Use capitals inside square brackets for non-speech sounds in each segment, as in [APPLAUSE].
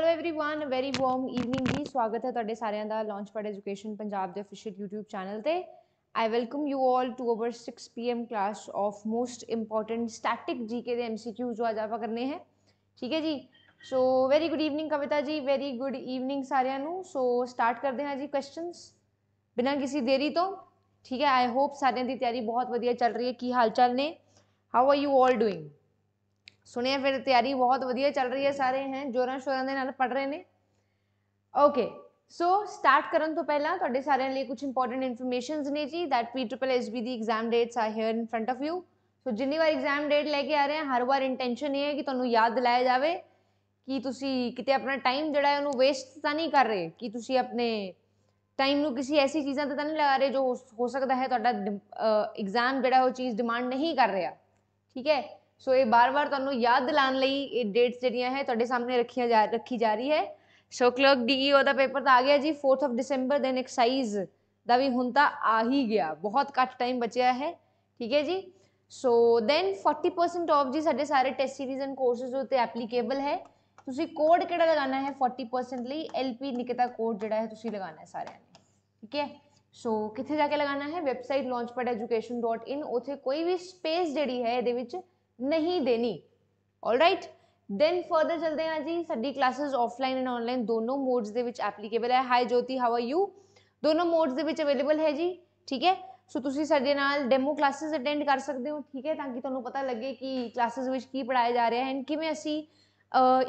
Hello everyone very warm evening ji ਸਵਾਗਤ ਹੈ ਤੁਹਾਡੇ ਸਾਰਿਆਂ ਦਾ ਲਾਂਚ ਪੈਡ ਐਜੂਕੇਸ਼ਨ ਪੰਜਾਬ ਦੇ ਅਫੀਸ਼ੀਅਲ YouTube ਚੈਨਲ ਤੇ I welcome you all to our 6 PM class of most important static GK ਦੇ ਐਮਸੀਕਿਊਜ਼ ਜੋ ਅੱਜ ਆਪਾਂ ਕਰਨੇ ਹੈ ਠੀਕ ਹੈ ਜੀ so very good evening Kavita ji very good evening ਸਾਰਿਆਂ ਨੂੰ ਸੋ ਸਟਾਰਟ ਕਰਦੇ ਹਾਂ ਜੀ ਕੁਐਸਚਨਸ ਬਿਨਾਂ ਕਿਸੇ ਦੇਰੀ ਤੋਂ ਠੀਕ ਹੈ ਆਈ ਹੋਪ ਸਾਰਿਆਂ ਦੀ ਤਿਆਰੀ ਬਹੁਤ ਵਧੀਆ ਚੱਲ ਰਹੀ ਹੈ ਕੀ ਹਾਲ ਚਾਲ ਨੇ how are you all doing ਸੁਣਿਆ ਫਿਰ ਤਿਆਰੀ ਬਹੁਤ ਵਧੀਆ ਚੱਲ ਰਹੀ ਹੈ ਸਾਰੇ ਹੈ ਜੋਰਾਂ ਸ਼ੋਰਾਂ ਦੇ ਨਾਲ ਪੜ ਰਹੇ ਨੇ ਓਕੇ ਸੋ ਸਟਾਰਟ ਕਰਨ ਤੋਂ ਪਹਿਲਾਂ ਤੁਹਾਡੇ ਸਾਰਿਆਂ ਲਈ ਕੁਝ ਇੰਪੋਰਟੈਂਟ ਇਨਫੋਰਮੇਸ਼ਨਸ ਨੇ ਜੀ ਥੈਟ ਪੀ ਟ੍ਰਿਪਲ ਐਸਬੀ ਦੀ exam dates are here in front of you so ਜਿੰਨੀ ਵਾਰ ਐਗਜ਼ਾਮ ਡੇਟ ਲੈ ਕੇ ਆ ਰਹੇ ਹਾਂ ਹਰ ਵਾਰ ਇੰਟੈਂਸ਼ਨ ਇਹ ਹੈ ਕਿ ਤੁਹਾਨੂੰ ਯਾਦ ਦਿਲਾਇਆ ਜਾਵੇ ਕਿ ਤੁਸੀਂ ਕਿਤੇ ਆਪਣਾ ਟਾਈਮ ਜਿਹੜਾ ਹੈ ਉਹਨੂੰ ਵੇਸਟ ਤਾਂ ਨਹੀਂ ਕਰ ਰਹੇ ਕਿ ਤੁਸੀਂ ਆਪਣੇ ਟਾਈਮ ਨੂੰ ਕਿਸੇ ਐਸੀ ਚੀਜ਼ਾਂ ਤੇ ਤਾਂ ਨਹੀਂ ਲਗਾ ਰਹੇ ਜੋ ਹੋ ਸਕਦਾ ਹੈ ਤੁਹਾਡਾ ਐਗਜ਼ਾਮ ਜਿਹੜਾ ਉਹ ਚੀਜ਼ ਡਿਮਾਂਡ ਨਹੀਂ ਕਰ ਰਿਹਾ ਠੀਕ ਹੈ ਸੋ ਇਹ ਬਾਰ-ਬਾਰ ਤੁਹਾਨੂੰ ਯਾਦ ਦਿਲਾਉਣ ਲਈ ਇਹ ਡੇਟਸ ਜਿਹੜੀਆਂ ਹੈ ਤੁਹਾਡੇ ਸਾਹਮਣੇ ਰੱਖੀਆਂ ਜਾ ਰੱਖੀ ਜਾ ਰਹੀ ਹੈ ਸੋ ਕਲਰਕ ਡੀਈਓ ਦਾ ਪੇਪਰ ਤਾਂ ਆ ਗਿਆ ਜੀ 4th ਆਫ ਦਸੰਬਰ ਦੈਨ ਐਕਸਾਈਜ਼ ਦਾ ਵੀ ਹੁਣ ਤਾਂ ਆ ਹੀ ਗਿਆ ਬਹੁਤ ਘੱਟ ਟਾਈਮ ਬਚਿਆ ਹੈ ਠੀਕ ਹੈ ਜੀ ਸੋ ਦੈਨ 40% ਆਫ ਜੀ ਸਾਡੇ ਸਾਰੇ ਟੈਸਟ ਸੀਰੀਜ਼ ਐਂਡ ਕੋਰਸਸ ਉਤੇ ਐਪਲੀਕੇਬਲ ਹੈ ਤੁਸੀਂ ਕੋਡ ਕਿਹੜਾ ਲਗਾਉਣਾ ਹੈ 40% ਲਈ ਐਲਪੀ ਨਿਕਤਾ ਕੋਡ ਜਿਹੜਾ ਹੈ ਤੁਸੀਂ ਲਗਾਉਣਾ ਹੈ ਸਾਰਿਆਂ ਨੇ ਠੀਕ ਹੈ ਸੋ ਕਿੱਥੇ ਜਾ ਕੇ ਲਗਾਉਣਾ ਹੈ ਵੈਬਸਾਈਟ launchpadeducation.in ਉਥੇ ਕੋਈ ਵੀ ਸਪੇਸ ਜਿਹੜੀ ਹੈ ਇਹਦੇ ਵਿੱਚ ਨਹੀਂ ਦੇਣੀ ਆਲਰਾਈਟ ਦੈਨ ਫਰਦਰ ਚਲਦੇ ਹਾਂ ਜੀ ਸਾਡੀ ਕਲਾਸਿਸ ਆਫਲਾਈਨ ਐਂਡ ਆਨਲਾਈਨ ਦੋਨੋਂ ਮੋਡਸ ਦੇ ਵਿੱਚ ਐਪਲੀਕੇਬਲ ਹੈ hi Jyoti how are you ਦੋਨੋਂ ਮੋਡਸ ਦੇ ਵਿੱਚ ਅਵੇਲੇਬਲ ਹੈ ਜੀ ਠੀਕ ਹੈ ਸੋ ਤੁਸੀਂ ਸਾਡੇ ਨਾਲ ਡੈਮੋ ਕਲਾਸਿਸ ਅਟੈਂਡ ਕਰ ਸਕਦੇ ਹੋ ਠੀਕ ਹੈ ਤਾਂ ਕਿ ਤੁਹਾਨੂੰ ਪਤਾ ਲੱਗੇ ਕਿ ਕਲਾਸਿਸ ਵਿੱਚ ਕੀ ਪੜਾਇਆ ਜਾ ਰਿਹਾ ਹੈ ਐਂਡ ਕਿਵੇਂ ਅਸੀਂ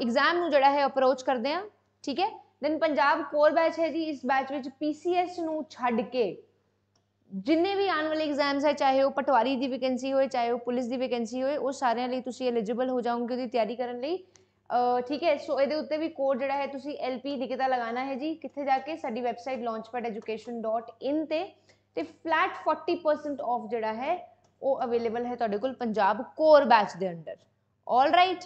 ਐਗਜ਼ਾਮ ਨੂੰ ਜਿਹੜਾ ਹੈ ਅਪਰੋਚ ਕਰਦੇ ਹਾਂ ਠੀਕ ਹੈ ਦੈਨ ਪੰਜਾਬ ਕੋਰ ਬੈਚ ਹੈ ਜੀ ਇਸ ਬੈਚ ਵਿੱਚ ਪੀਸੀਐਸ ਨੂੰ ਛੱਡ ਕੇ ਜਿੰਨੇ ਵੀ ਆਉਣ ਵਾਲੇ ਐਗਜ਼ਾਮਸ ਹੈ ਚਾਹੇ ਉਹ ਪਟਵਾਰੀ ਦੀ ਵੈਕੈਂਸੀ ਹੋਏ ਚਾਹੇ ਉਹ ਪੁਲਿਸ ਦੀ ਵੈਕੈਂਸੀ ਹੋਏ ਉਹ ਸਾਰਿਆਂ ਲਈ ਤੁਸੀਂ ਐਲੀਜੀਬਲ ਹੋ ਜਾਓਗੇ ਉਹਦੀ ਤਿਆਰੀ ਕਰਨ ਲਈ ਠੀਕ ਹੈ ਸੋ ਇਹਦੇ ਉੱਤੇ ਵੀ ਕੋਡ ਜਿਹੜਾ ਹੈ ਤੁਸੀਂ ਐਲਪੀ ਦਿਖਦਾ ਲਗਾਣਾ ਹੈ ਜੀ ਕਿੱਥੇ ਜਾ ਕੇ ਸਾਡੀ ਵੈਬਸਾਈਟ launchpadeducation.in ਤੇ ਤੇ ਫਲੈਟ 40% ਆਫ ਜਿਹੜਾ ਹੈ ਉਹ ਅਵੇਲੇਬਲ ਹੈ ਤੁਹਾਡੇ ਕੋਲ ਪੰਜਾਬ ਕੋਰ ਬੈਚ ਦੇ under all right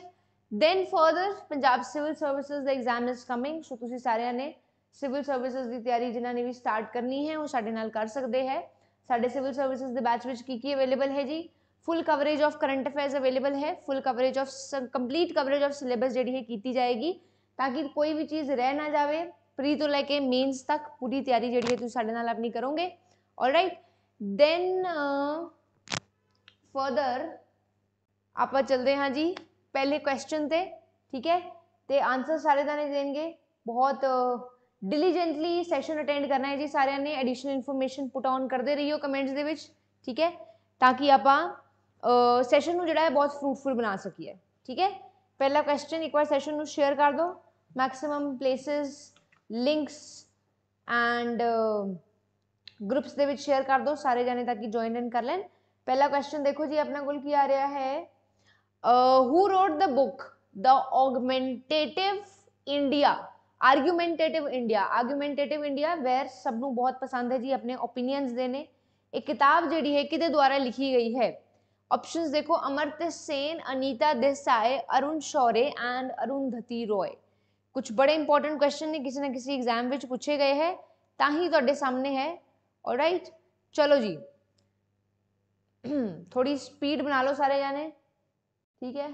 then further Punjab civil services ਦਾ ਐਗਜ਼ਾਮ ਇਜ਼ ਕਮਿੰਗ ਸੋ ਤੁਸੀਂ ਸਾਰਿਆਂ ਨੇ ਸਿਵਲ ਸਰਵਿਸਿਜ਼ ਦੀ ਤਿਆਰੀ ਜਿਨ੍ਹਾਂ ਨੇ ਵੀ ਸਟਾਰਟ ਕਰਨੀ ਹੈ ਉਹ ਸਾਡੇ ਨਾਲ ਕਰ ਸਕਦੇ ਹੈ साढ़े सिविल सर्विसेज के बैच में की अवेलेबल है जी full coverage of current affairs available है full coverage of complete coverage of syllabus जी की जाएगी ताकि कोई भी चीज़ रह ना जाए प्री तो लैके मेन्स तक पूरी तैयारी जी है साढ़े नाल अपनी करोंगे ऑल राइट दैन फर्दर आप चलते हाँ जी पहले क्वेश्चन से ठीक है तो आंसर सारे जाने देने बहुत डिलीजेंटली सैशन अटेंड करना है जी सारे ने एडिशनल इनफोरमेशन पुट ऑन करते रही हो कमेंट्स के ठीक है ताकि आप सैशन जोड़ा है बहुत फ्रूटफुल बना सकी है ठीक है पहला क्वेश्चन एक बार सैशन शेयर कर दो maximum places links and groups के शेयर कर दो सारे जने ताकि ज्वाइन इन कर लैन पहला क्वेश्चन देखो जी अपने को आ रहा है who wrote the book the augmentative India argumentative India argumentative India where सब बहुत पसंद है जी अपने ओपिनियंस देने एक किताब जी है कि द्वारा लिखी गई है ऑप्शंस देखो अमृत सेन अनीता देसाई अरुण शौरे एंड अरुण धती रॉय कुछ बड़े इंपॉर्टेंट क्वेश्चन ने किसी ना किसी एग्जाम विच पूछे गए हैं ता ही तो सामने है और राइट चलो जी [CLEARS THROAT] थोड़ी स्पीड बना लो सारे जाने ठीक है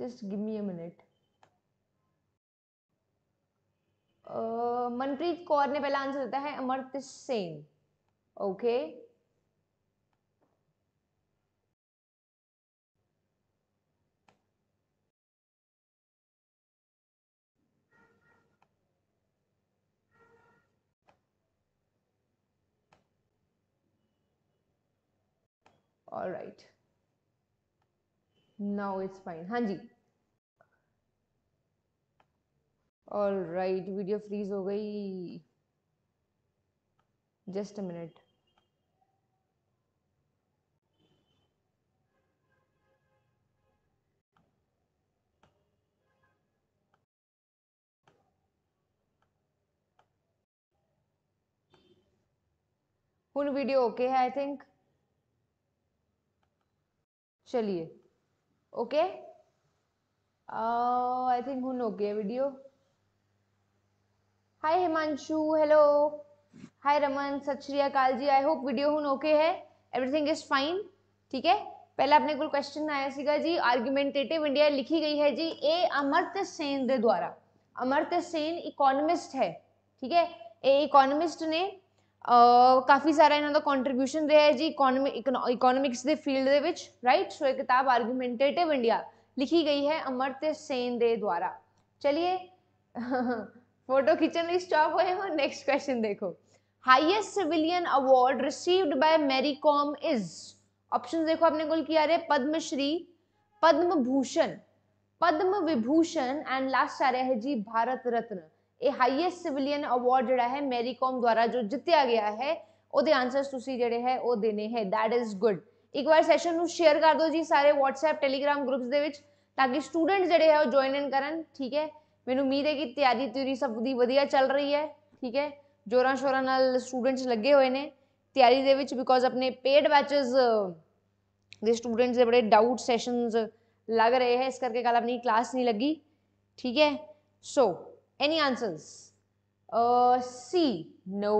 just give me a minute Manpreet Kaur ने पहला आंसर देता है Amartya Sen okay all right now it's fine हाँ जी ऑल राइट वीडियो फ्रीज हो गई just a minute full video okay है आई थिंक चलिए ओके आई थिंक हूँ ओके है video hi Himanshu hello hi Raman सत श्री अकाल जी आई होप वीडियो हूँ ओके है एवरीथिंग इज फाइन ठीक है पहले अपने को क्वेश्चन आया सीगा जी आर्ग्यूमेंटेटिव इंडिया लिखी गई है जी ए अमर्त्य सेन दे द्वारा अमर्त्य सेन इकोनॉमिस्ट है ठीक है ए इकोनॉमिस्ट ने काफ़ी सारा इन्हों का कॉन्ट्रीब्यूशन ਰਿਹਾ है जी ਇਕਨੋਮਿਕਸ इकोनॉमिक्स के फील्ड के राइट सो एक किताब ਆਰਗੂਮੈਂਟੇਟਿਵ इंडिया लिखी गई है ਅਮਰਤਯ सेन दे द्वारा चलिए फोटो खींचने स्टॉप हुए हो नेक्स्ट क्वेश्चन देखो highest civilian award received by Mary Kom is option देखो अपने कुल किया रहे पद्मश्री पद्म भूषण पद्म विभूषण एंड लास्ट आ रहा है जी भारत रत्न ये हाईएस्ट सिविलियन अवार्ड जड़ा है मैरी कॉम द्वारा जो जितया गया है ਉਹਦੇ ਆਨਸਰਸ ਤੁਸੀਂ ਜਿਹੜੇ ਹੈ ਉਹ ਦੇਣੇ ਹੈ ਥੈਟ ਇਜ਼ ਗੁੱਡ ਇੱਕ ਵਾਰ ਸੈਸ਼ਨ ਨੂੰ ਸ਼ੇਅਰ ਕਰ ਦਿਓ ਜੀ ਸਾਰੇ WhatsApp Telegram ਗਰੁੱਪਸ ਦੇ ਵਿੱਚ ਤਾਂ ਕਿ ਸਟੂਡੈਂਟ ਜਿਹੜੇ ਹੈ ਉਹ ਜੁਆਇਨ मैं उम्मीद है कि तैयारी त्यूरी सब की वजिया चल रही है ठीक है जोर शोर न स्टूडेंट्स लगे हुए हैं तैयारी के बिकॉज अपने पेड बैचेस के स्टूडेंट्स के बड़े डाउट सैशनज लग रहे हैं इस करके कल अपनी क्लास नहीं लगी ठीक है so any answer C no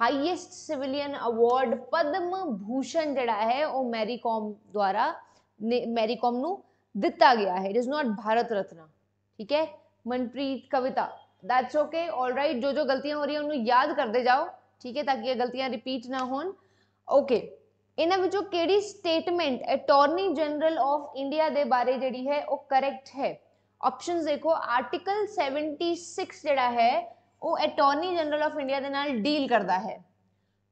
highest civilian award Padma Bhushan जड़ा है वह मैरीकॉम द्वारा ने मैरीकॉम दिता गया है it is not Bharat Ratna ठीक है Manpreet Kavita that's okay all right ਜੋ ਜੋ ਗਲਤੀਆਂ ਹੋ ਰਹੀਆਂ ਉਹਨੂੰ ਯਾਦ ਕਰਦੇ ਜਾਓ ਠੀਕ ਹੈ ਤਾਂ ਕਿ ਇਹ ਗਲਤੀਆਂ ਰਿਪੀਟ ਨਾ ਹੋਣ ਓਕੇ ਇਹਨਾਂ ਵਿੱਚੋਂ ਕਿਹੜੀ statement attorney general of India ਦੇ ਬਾਰੇ ਜਿਹੜੀ ਹੈ ਉਹ ਕਰੈਕਟ ਹੈ ਆਪਸ਼ਨਸ ਦੇਖੋ ਆਰਟੀਕਲ 76 ਜਿਹੜਾ ਹੈ ਉਹ ਅਟਾਰਨੀ ਜਨਰਲ ਆਫ ਇੰਡੀਆ ਦੇ ਨਾਲ ਡੀਲ ਕਰਦਾ ਹੈ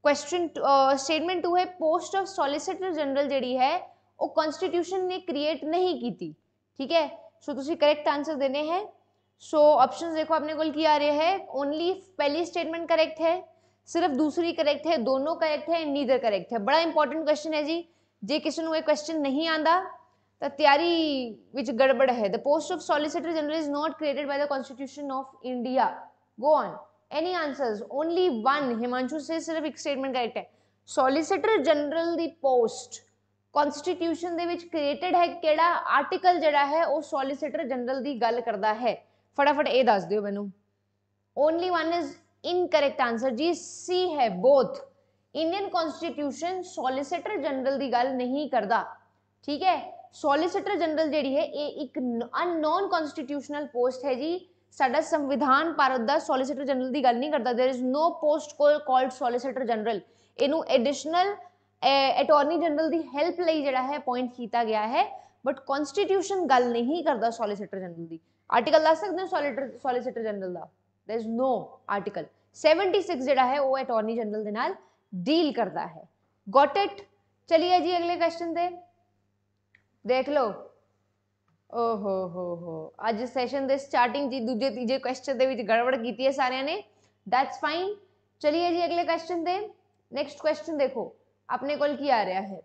ਕੁਐਸਚਨ ਸਟੇਟਮੈਂਟ 2 ਹੈ ਪੋਸਟ ਆਫ ਸੋਲਿਸਿਟਰ ਜਨਰਲ ਜਿਹੜੀ ਹੈ ਉਹ ਕਨਸਟੀਟਿਊਸ਼ਨ ਨੇ ਕ੍ਰੀਏਟ ਨਹੀਂ ਕੀਤੀ ਠੀਕ ਹੈ ਸੋ ਤੁਸੀਂ ਕਰੈਕਟ ਆਨਸਰ ਦੇਣੇ ਹੈ सो so, ऑप्शन देखो आपने कुल किया रहे है ओनली पहली स्टेटमेंट करेक्ट है सिर्फ दूसरी करेक्ट है दोनों करेक्ट है नीदर करेक्ट है बड़ा इंपॉर्टेंट क्वेश्चन है जी जे किसी ਨੂੰ ਇਹ ਕੁਐਸਚਨ ਨਹੀਂ ਆਂਦਾ ਤਾਂ ਤਿਆਰੀ ਵਿੱਚ ਗੜਬੜ ਹੈ the post of solicitor general is not created by the constitution of India go on any answers only one Himanshu ਸੇ ਸਿਰਫ ਇੱਕ ਸਟੇਟਮੈਂਟ ਕਰੈਕਟ ਹੈ ਸੋਲਿਸਿਟਰ ਜਨਰਲ ਦੀ ਪੋਸਟ ਕਨਸਟੀਟਿਊਸ਼ਨ ਦੇ ਵਿੱਚ ਕ੍ਰੀਏਟਡ ਹੈ ਕਿਹੜਾ ਆਰਟੀਕਲ ਜਿਹੜਾ ਹੈ ਉਹ ਸੋਲਿਸਿਟਰ ਜਨਰਲ ਦੀ ਗੱਲ ਕਰਦਾ ਹੈ ਫਟਾਫਟ ਇਹ ਦੱਸ ਦਿਓ ਮੈਨੂੰ only one is incorrect answer ਜੀ ਸੀ ਹੈ both Indian constitution solicitor general ਦੀ ਗੱਲ ਨਹੀਂ ਕਰਦਾ ਠੀਕ ਹੈ ਸੋਲਿਸਿਟਰ ਜਨਰਲ ਜਿਹੜੀ ਹੈ ਇਹ ਇੱਕ ਅਨਨੋਨ ਕਨਸਟੀਟਿਊਸ਼ਨਲ ਪੋਸਟ ਹੈ ਜੀ ਸਾਡਾ ਸੰਵਿਧਾਨ ਭਾਰਤ ਦਾ ਸੋਲਿਸਿਟਰ ਜਨਰਲ ਦੀ ਗੱਲ ਨਹੀਂ ਕਰਦਾ there is no post called solicitor general ਇਹਨੂੰ ਐਡੀਸ਼ਨਲ ਅਟਾਰਨੀ ਜਨਰਲ ਦੀ ਹੈਲਪ ਲਈ ਜਿਹੜਾ ਹੈ ਅਪਾਇੰਟ ਕੀਤਾ ਗਿਆ ਹੈ बट कॉन्स्टिट्यूशन गल नहीं करता सोलीसीटर जनरल की आर्टिकल दस सकते हो सोलीटर सोलीसीटर जनरल का there is no article seventy six जोड़ा है वह अटोर्नी जनरल डील करता है गोट इट चलिए जी अगले क्वेश्चन से देख लो ओहो हो हो अज सैशन के स्टार्टिंग जी दूजे तीजे क्वेश्चन के गड़बड़ की है सारे ने दैट्स फाइन चलिए जी अगले क्वेश्चन से नैक्सट क्वेश्चन देखो अपने को आ रहा है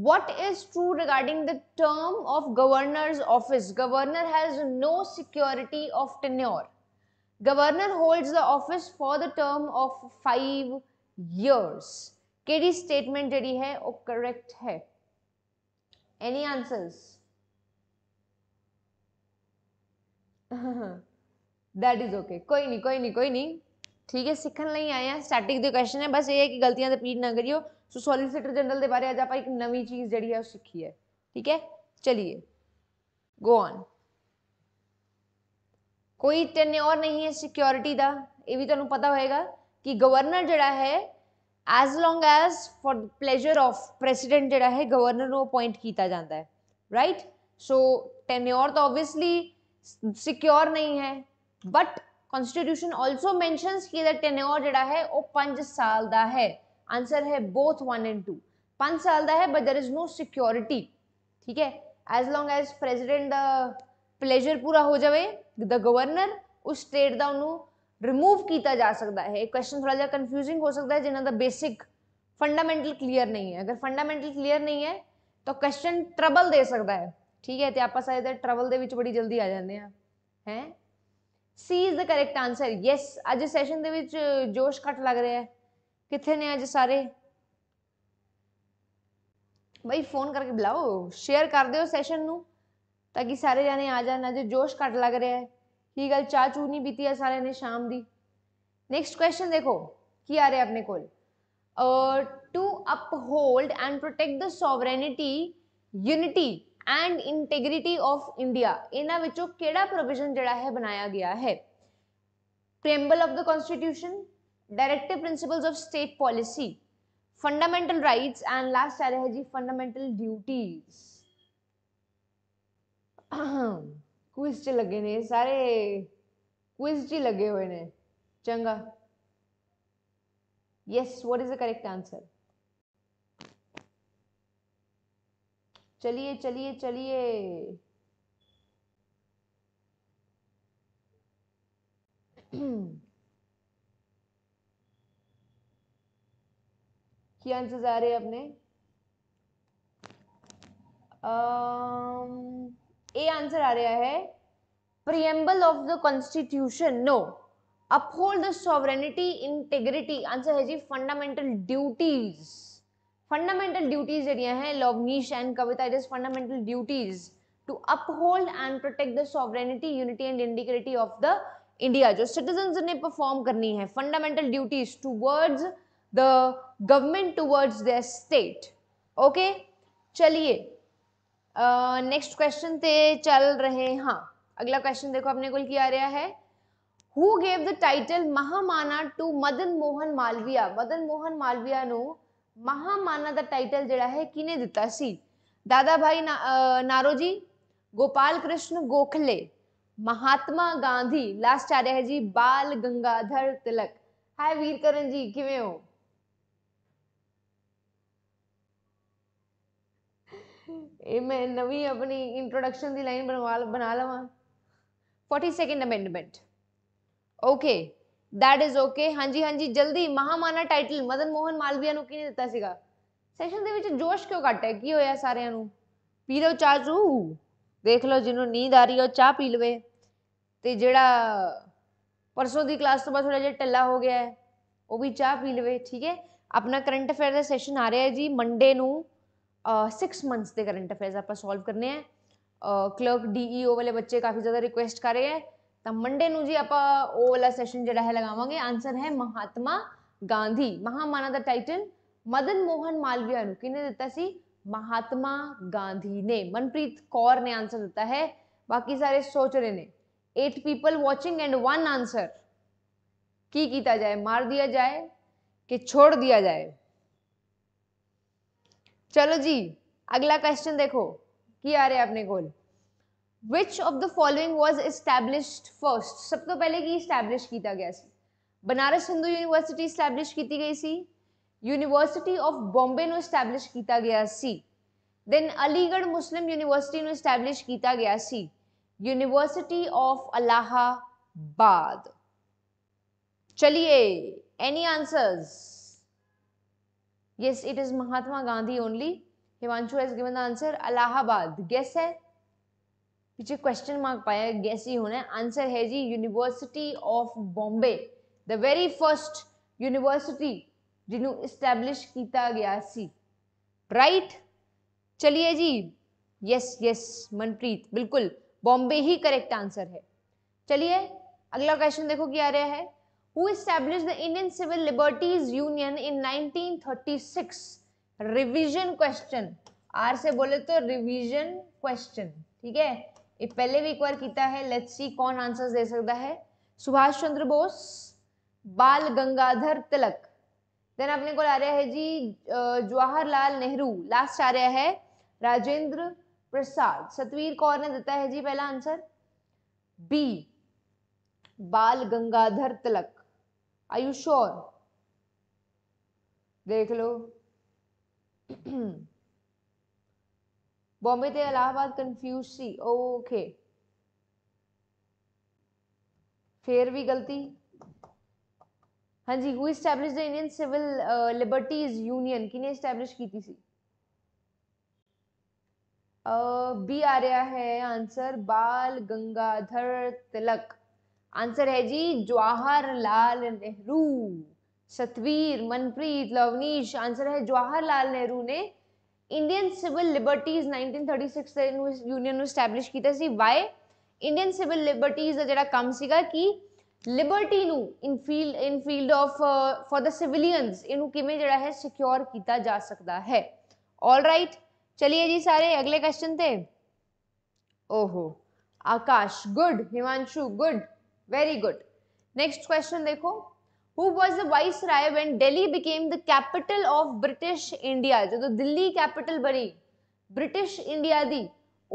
what is true regarding the term of governor's office governor has no security of tenure governor holds the office for the term of 5 years केडी स्टेटमेंट जड़ी है वो करेक्ट है any answers that is okay कोई नहीं कोई नहीं कोई नहीं ठीक है सीखन नहीं आए हैं स्टैटिक दो क्वेश्चन है बस ये है कि गलतियां रिपीट ना करियो ਸੋ ਸੋਲਿਸਿਟਰ ਜਨਰਲ ਦੇ ਬਾਰੇ ਅੱਜ ਆਪਾਂ ਇੱਕ ਨਵੀਂ ਚੀਜ਼ ਜਿਹੜੀ ਹੈ ਉਹ ਸਿੱਖੀ ਹੈ ਠੀਕ ਹੈ ਚਲਿਏ ਗੋ ਔਨ ਕੋਈ ਟੈਨਿਓਰ ਨਹੀਂ ਹੈ ਸਿਕਿਉਰਿਟੀ ਦਾ ਇਹ ਵੀ ਤੁਹਾਨੂੰ ਪਤਾ ਹੋਏਗਾ ਕਿ ਗਵਰਨਰ ਜਿਹੜਾ ਹੈ as long as for pleasure of president ਜਿਹੜਾ ਹੈ ਗਵਰਨਰ ਨੂੰ ਅਪਾਇੰਟ ਕੀਤਾ ਜਾਂਦਾ ਹੈ ਰਾਈਟ ਸੋ ਟੈਨਿਓਰ ਤਾਂ ਆਬਵੀਅਸਲੀ ਸਿਕਿਉਰ ਨਹੀਂ ਹੈ ਬਟ ਕਨਸਟੀਟਿਊਸ਼ਨ ਆਲਸੋ ਮੈਂਸ਼ਨਸ ਕਿ ਦਾ ਟੈਨਿਓਰ ਜਿਹੜਾ ਹੈ ਉਹ 5 ਸਾਲ ਦਾ ਹੈ ਆਨਸਰ ਹੈ ਬੋਥ 1 ਐਂਡ 2 5 ਸਾਲ ਦਾ ਹੈ but there is no security ਠੀਕ ਹੈ ਐਸ ਲੌਂਗ ਐਸ ਪ੍ਰੈਜ਼ੀਡੈਂਟ ਦਾ ਪਲੇਜ਼ਰ ਪੂਰਾ ਹੋ ਜਾਵੇ ਦਾ ਗਵਰਨਰ ਉਸ ਸਟੇਟ ਦਾ ਉਹਨੂੰ ਰਿਮੂਵ ਕੀਤਾ ਜਾ ਸਕਦਾ ਹੈ ਕੁਐਸਚਨ ਥੋੜਾ ਜਿਹਾ ਕਨਫਿਊਜ਼ਿੰਗ ਹੋ ਸਕਦਾ ਹੈ ਜਿਨ੍ਹਾਂ ਦਾ ਬੇਸਿਕ ਫੰਡਾਮੈਂਟਲ ਕਲੀਅਰ ਨਹੀਂ ਹੈ ਅਗਰ ਫੰਡਾਮੈਂਟਲ ਕਲੀਅਰ ਨਹੀਂ ਹੈ ਤਾਂ ਕੁਐਸਚਨ ਟਰਬਲ ਦੇ ਸਕਦਾ ਹੈ ਠੀਕ ਹੈ ਤੇ ਆਪਾਂ ਸਾਰੇ ਦਾ ਟਰਬਲ ਦੇ ਵਿੱਚ ਬੜੀ ਜਲਦੀ ਆ ਜਾਂਦੇ ਆ ਹੈ ਸੀ ਇਜ਼ ਦਾ ਕਰੈਕਟ ਆਨਸਰ ਯੈਸ ਅੱਜ ਸੈਸ਼ਨ ਦੇ ਵਿੱਚ ਜੋਸ਼ ਘਟ ਲੱਗ ਰਿਹਾ ਹੈ ਕਿੱਥੇ ਨੇ ਅੱਜ ਸਾਰੇ ਬਈ ਫੋਨ ਕਰਕੇ ਬੁਲਾਓ ਸ਼ੇਅਰ ਕਰ ਦਿਓ ਸੈਸ਼ਨ ਨੂੰ ਤਾਂ ਕਿ ਸਾਰੇ ਜਾਣੇ ਆ ਜਾਣ ਅਜੇ ਜੋਸ਼ ਘਟ ਲੱਗ ਰਿਹਾ ਹੈ ਕੀ ਗੱਲ ਚਾਹ ਚੂਨੀ ਬੀਤੀ ਹੈ ਸਾਰਿਆਂ ਨੇ ਸ਼ਾਮ ਦੀ ਨੈਕਸਟ ਕੁਐਸਚਨ ਦੇਖੋ ਕੀ ਆ ਰਿਹਾ ਆਪਣੇ ਕੋਲ to uphold and protect the sovereignty unity and integrity of India ਇਹਨਾਂ ਵਿੱਚੋਂ ਕਿਹੜਾ ਪ੍ਰੋਵੀਜ਼ਨ ਜਿਹੜਾ ਹੈ ਬਣਾਇਆ ਗਿਆ ਹੈ preamble of the constitution directive principles of state policy fundamental rights and last आ रहे हैं जी फंडामेंटल ड्यूटीज क्विज च लगे ने सारे क्विज च लगे हुए ने चंगा yes what is the correct answer चलिए चलिए चलिए हम्म क्या आंसर्स आ रहे हैं अपने ए आंसर आ रहा है preamble of the constitution no uphold the sovereignty integrity answer है जी fundamental duties fundamental duties Lavneesh and Kavita it is fundamental duties to uphold and protect the sovereignty unity and integrity of the India जो citizen ने perform करनी है fundamental duties towards the government towards their state okay चलिए next question पे चल रहे हाँ अगला क्वेश्चन देखो अपने को किया रहा है who gave the title Mahamana to Madan Mohan Malaviya Madan Mohan Malaviya नो महामाना द टाइटल जड़ा है किने दिता सी दादा भाई ना, नारोजी गोपाल कृष्ण गोखले महात्मा गांधी लास्ट आ रहा है जी बाल गंगाधर तिलक हाय वीरकरण जी किवें हो ਇਹ ਮੈਂ ਨਵੀਂ ਆਪਣੀ ਇੰਟਰੋਡਕਸ਼ਨ ਦੀ ਲਾਈਨ ਬਣਵਾ ਬਣਾ ਲਵਾਂ 42nd amendment okay that is okay ਹਾਂਜੀ ਹਾਂਜੀ ਜਲਦੀ ਮਹਾਮਾਨਾ ਟਾਈਟਲ ਮਦਨ ਮੋਹਨ ਮਾਲਵੀਆ ਨੂੰ ਨਹੀਂ ਦਿੱਤਾ ਸੀਗਾ ਸੈਸ਼ਨ ਦੇ ਵਿੱਚ ਜੋਸ਼ ਕਿਉਂ ਘਟ ਹੈ ਕੀ ਹੋਇਆ ਸਾਰਿਆਂ ਨੂੰ ਪੀ ਲਓ ਚਾਹ ਜੂ ਦੇਖ ਲਓ ਜਿਹਨੂੰ ਨੀਂਦ ਆ ਰਹੀ ਹੈ ਉਹ ਚਾਹ ਪੀ ਲਵੇ ਤੇ ਜਿਹੜਾ ਪਰਸੋਂ ਦੀ ਕਲਾਸ ਤੋਂ ਬਾਅਦ ਥੋੜਾ ਜਿਹਾ ਟੱਲਾ ਹੋ ਗਿਆ ਹੈ ਉਹ ਵੀ ਚਾਹ ਪੀ ਲਵੇ ਠੀਕ ਹੈ ਆਪਣਾ ਕਰੰਟ ਅਫੇਅਰ ਦਾ ਸੈਸ਼ਨ ਆ ਰਿਹਾ ਹੈ ਜੀ ਮੰਡੇ ਨੂੰ सिक्स मंथ्स के करंट अफेयर आप सोल्व करने हैं कलर्क डी ई वाले बच्चे काफ़ी ज़्यादा रिक्वेस्ट कर रहे हैं तो मंडे न जी आप वाला सैशन जोड़ा है लगावे आंसर है महात्मा गांधी महामाना का टाइटन मदन मोहन मालविया ने कि दिता से महात्मा गांधी ने मनप्रीत कौर ने आंसर दिता है बाकी सारे सोच रहे ने eight people watching and one answer की किया जाए मार दिया जाए कि छोड़ दिया जाए चलो जी अगला क्वेश्चन देखो आ रहे हैं अपने गोल which of the following was established first सब तो पहले की इस्टेब्लिश किया गया सी बनारस हिंदू यूनिवर्सिटी इस्टैब्लिश की गई सी यूनिवर्सिटी ऑफ बॉम्बे नु इस्टेब्लिश किया गया सी देन अलीगढ़ मुस्लिम यूनिवर्सिटी नु इस्टेब्लिश किया गया सी यूनिवर्सिटी ऑफ अलाहाबाद चलिए any answers yes it is mahatma gandhi only himanshu has given the answer allahabad guess hai पीछे क्वेश्चन मार्क पाया गैस ही होना है आंसर है जी university of Bombay the very first university जिन्हों इस्टेब्लिश किया गया सी राइट चलिए जी यस यस मनप्रीत बिल्कुल बॉम्बे ही करेक्ट आंसर है चलिए अगला क्वेश्चन देखो क्या आ रहा है who established the Indian Civil Liberties Union in 1936 revision question are से बोले तो रिवीजन क्वेश्चन ठीक है ये पहले भी एक बार किया है लेट्स सी कौन आंसर दे सकता है सुभाष चंद्र बोस बाल गंगाधर तिलक देन अपने को आ रहा है जी जवाहरलाल नेहरू लास्ट आ रहा है राजेंद्र प्रसाद सतवीर कौर ने देता है जी पहला answer B Bal Gangadhar Tilak I you sure देख लो बॉम्बे थे इलाहाबाद कंफ्यूज सी ओके फिर भी गलती हाँ जी who establish the Indian civil liberties union किने स्टैब्लिश की थी सी बी uh, आ रहा है आंसर बाल गंगाधर तिलक आंसर है जी जवाहरलाल नेहरू सतवीर मनप्रीत लवनीश आंसर है जवाहरलाल नेहरू ने इंडियन सिविल लिबर्टीज 1936 ਦੇ ਯੂਨੀਅਨ ਨੂੰ ਸਟੈਬਲਿਸ਼ ਕੀਤਾ ਸੀ ਵਾਈ ਇੰਡੀਅਨ ਸਿਵਲ ਲਿਬਰਟੀਜ਼ ਦਾ ਜਿਹੜਾ ਕੰਮ ਸੀਗਾ ਕਿ ਲਿਬਰਟੀ ਨੂੰ in field in field the civilians ਇਹਨੂੰ ਕਿਵੇਂ ਜਿਹੜਾ ਹੈ ਸਿਕਿਉਰ ਕੀਤਾ ਜਾ ਸਕਦਾ ਹੈ ऑल राइट चलिए जी सारे अगले क्वेश्चन थे ओहो Akash good Himanshu good very good next question देखो who was the viceroy when Delhi became the capital of British India जो तो दिल्ली कैपिटल बनी ब्रिटिश इंडिया दी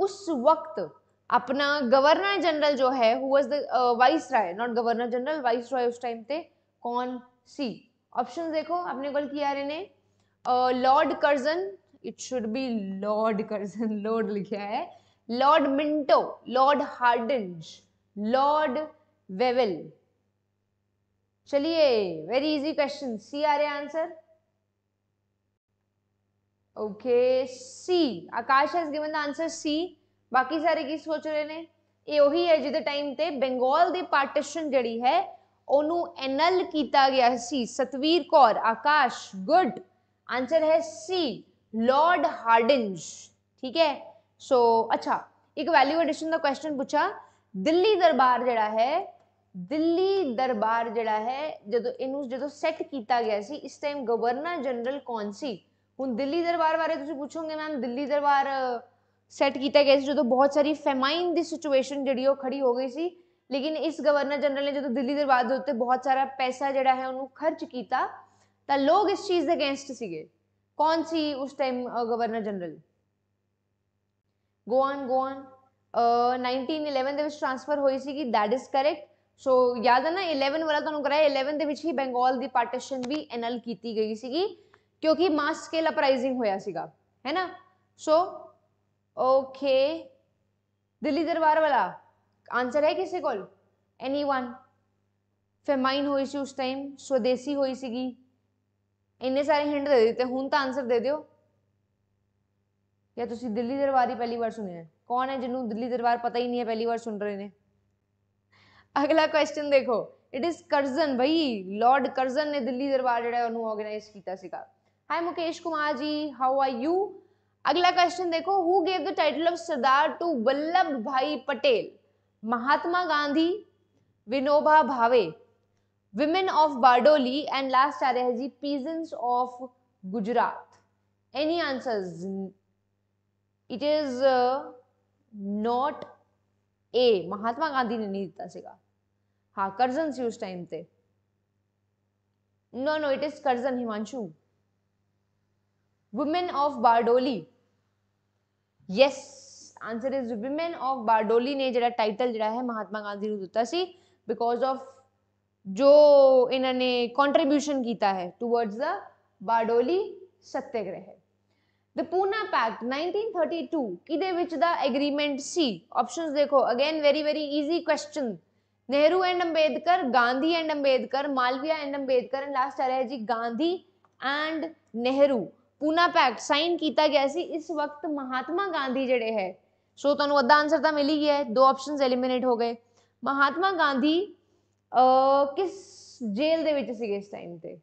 उस वक्त अपना गवर्नर जनरल जो है who was the viceroy not governor general viceroy उस टाइम थे कौन सी ऑप्शन देखो आपने कॉल किया ने lord Curzon it should be lord Curzon lord लिखा है lord Minto lord Hardinge lord Wavell चलिए वेरी इजी क्वेश्चन सी आ रहे answer okay C Akash has given the answer C बाकी सारे की सोच रहे ने ये ओही है जिद टाइम ते बंगाल दी पार्टीशन जड़ी है ओनू एनल कीता गया सी सतवीर कौर आकाश गुड आंसर है सी लॉर्ड हार्डिंज ठीक है सो so, अच्छा एक वैल्यू एडिशन का क्वेश्चन पूछा दिल्ली दरबार जड़ा है ਦਿੱਲੀ ਦਰਬਾਰ ਜਿਹੜਾ ਹੈ ਜਦੋਂ ਇਹਨੂੰ ਜਦੋਂ ਸੈੱਟ ਕੀਤਾ ਗਿਆ ਸੀ ਇਸ ਟਾਈਮ ਗਵਰਨਰ ਜਨਰਲ ਕੌਣ ਸੀ ਹੁਣ ਦਿੱਲੀ ਦਰਬਾਰ ਬਾਰੇ ਤੁਸੀਂ ਪੁੱਛੋਗੇ ਮੈਮ ਦਿੱਲੀ ਦਰਬਾਰ ਸੈੱਟ ਕੀਤਾ ਗਿਆ ਸੀ ਜਦੋਂ ਬਹੁਤ ਸਾਰੀ ਫੈਮਾਈਨ ਦੀ ਸਿਚੁਏਸ਼ਨ ਜਿਹੜੀ ਉਹ ਖੜੀ ਹੋ ਗਈ ਸੀ ਲੇਕਿਨ ਇਸ ਗਵਰਨਰ ਜਨਰਲ ਨੇ ਜਦੋਂ ਦਿੱਲੀ ਦਰਬਾਰ ਦੇ ਉੱਤੇ ਬਹੁਤ ਸਾਰਾ ਪੈਸਾ ਜਿਹੜਾ ਹੈ ਉਹਨੂੰ ਖਰਚ ਕੀਤਾ ਤਾਂ ਲੋਕ ਇਸ ਚੀਜ਼ ਦੇ ਅਗੇਂਸਟ ਸੀਗੇ ਕੌਣ ਸੀ ਉਸ time governor general go on go 1911 ਦੇ ਵਿੱਚ ਟ੍ਰਾਂਸਫਰ ਹੋਈ ਸੀ ਕਿ ਦੈਟ ਇਜ਼ ਕਰੈਕਟ ਸੋ ਯਾਦ ਹੈ ਨਾ 11 ਵਾਲਾ ਤੁਹਾਨੂੰ ਕਰਾਇਆ 11 ਦੇ ਵਿੱਚ ਹੀ ਬੰਗਾਲ ਦੀ ਪਾਰਟੀਸ਼ਨ ਵੀ ਐਨਲ ਕੀਤੀ ਗਈ ਸੀਗੀ ਕਿਉਂਕਿ ਮਾਸ ਸਕੇਲ ਅਪਰਾਈਜ਼ਿੰਗ ਹੋਇਆ ਸੀਗਾ ਹੈ ਨਾ ਸੋ ਓਕੇ ਦਿੱਲੀ ਦਰਬਾਰ ਵਾਲਾ ਆਨਸਰ ਹੈ ਕਿਸੇ ਕੋਲ ਐਨੀਵਨ ਫੈਮਾਈਨ ਹੋਈ ਸੀ ਉਸ ਟਾਈਮ ਸਵਦੇਸੀ ਹੋਈ ਸੀਗੀ ਇੰਨੇ ਸਾਰੇ ਹਿੰਟ ਦੇ ਦਿੱਤੇ ਹੁਣ ਤਾਂ ਆਨਸਰ ਦੇ ਦਿਓ ਜਾਂ ਤੁਸੀਂ ਦਿੱਲੀ ਦਰਬਾਰ ਹੀ ਪਹਿਲੀ ਵਾਰ ਸੁਣਿਆ ਕੌਣ ਹੈ ਜਿਹਨੂੰ ਦਿੱਲੀ ਦਰਬਾਰ ਪਤਾ ਹੀ ਨਹੀਂ ਹੈ ਪਹਿਲੀ ਵਾਰ ਸੁਣ ਰਹੇ ਨੇ अगला क्वेश्चन देखो इट इज करजन भाई लॉर्ड करजन ने दिल्ली दरबार जोड़ा है ऑर्गेनाइज किया सीगा hi Mukesh Kumar ji how are you अगला क्वेश्चन देखो who gave the title of Sardar to Vallabhbhai Patel Mahatma Gandhi Vinoba Bhave women of Bardoli and last आ रहे हैं जी peasants of Gujarat any answers? It is not A Mahatma Gandhi ने नहीं दिता सीगा हाँ करजन सी उस टाइम पे no no it is Curzon Himanshu women of Bardoli yes answer is women of Bardoli ने जरा टाइटल जरा है महात्मा गांधी को दिता सी बिकॉज ऑफ जो इन्होंने कंट्रीब्यूशन किया है towards the Bardoli Satyagraha the Poona pact 1932 किदे विच द एग्रीमेंट सी ऑप्शंस देखो again very very easy question Nehru and Ambedkar Gandhi and Ambedkar Malaviya and Ambedkar and last आ रहा है जी Gandhi and Nehru Poona pact sign किया गया सी इस वक्त महात्मा गांधी जड़े है सो तो अद्धा आंसर तो मिल ही है दो ऑप्शन एलीमिनेट हो गए महात्मा गांधी अ किस जेल दे इस टाइम पे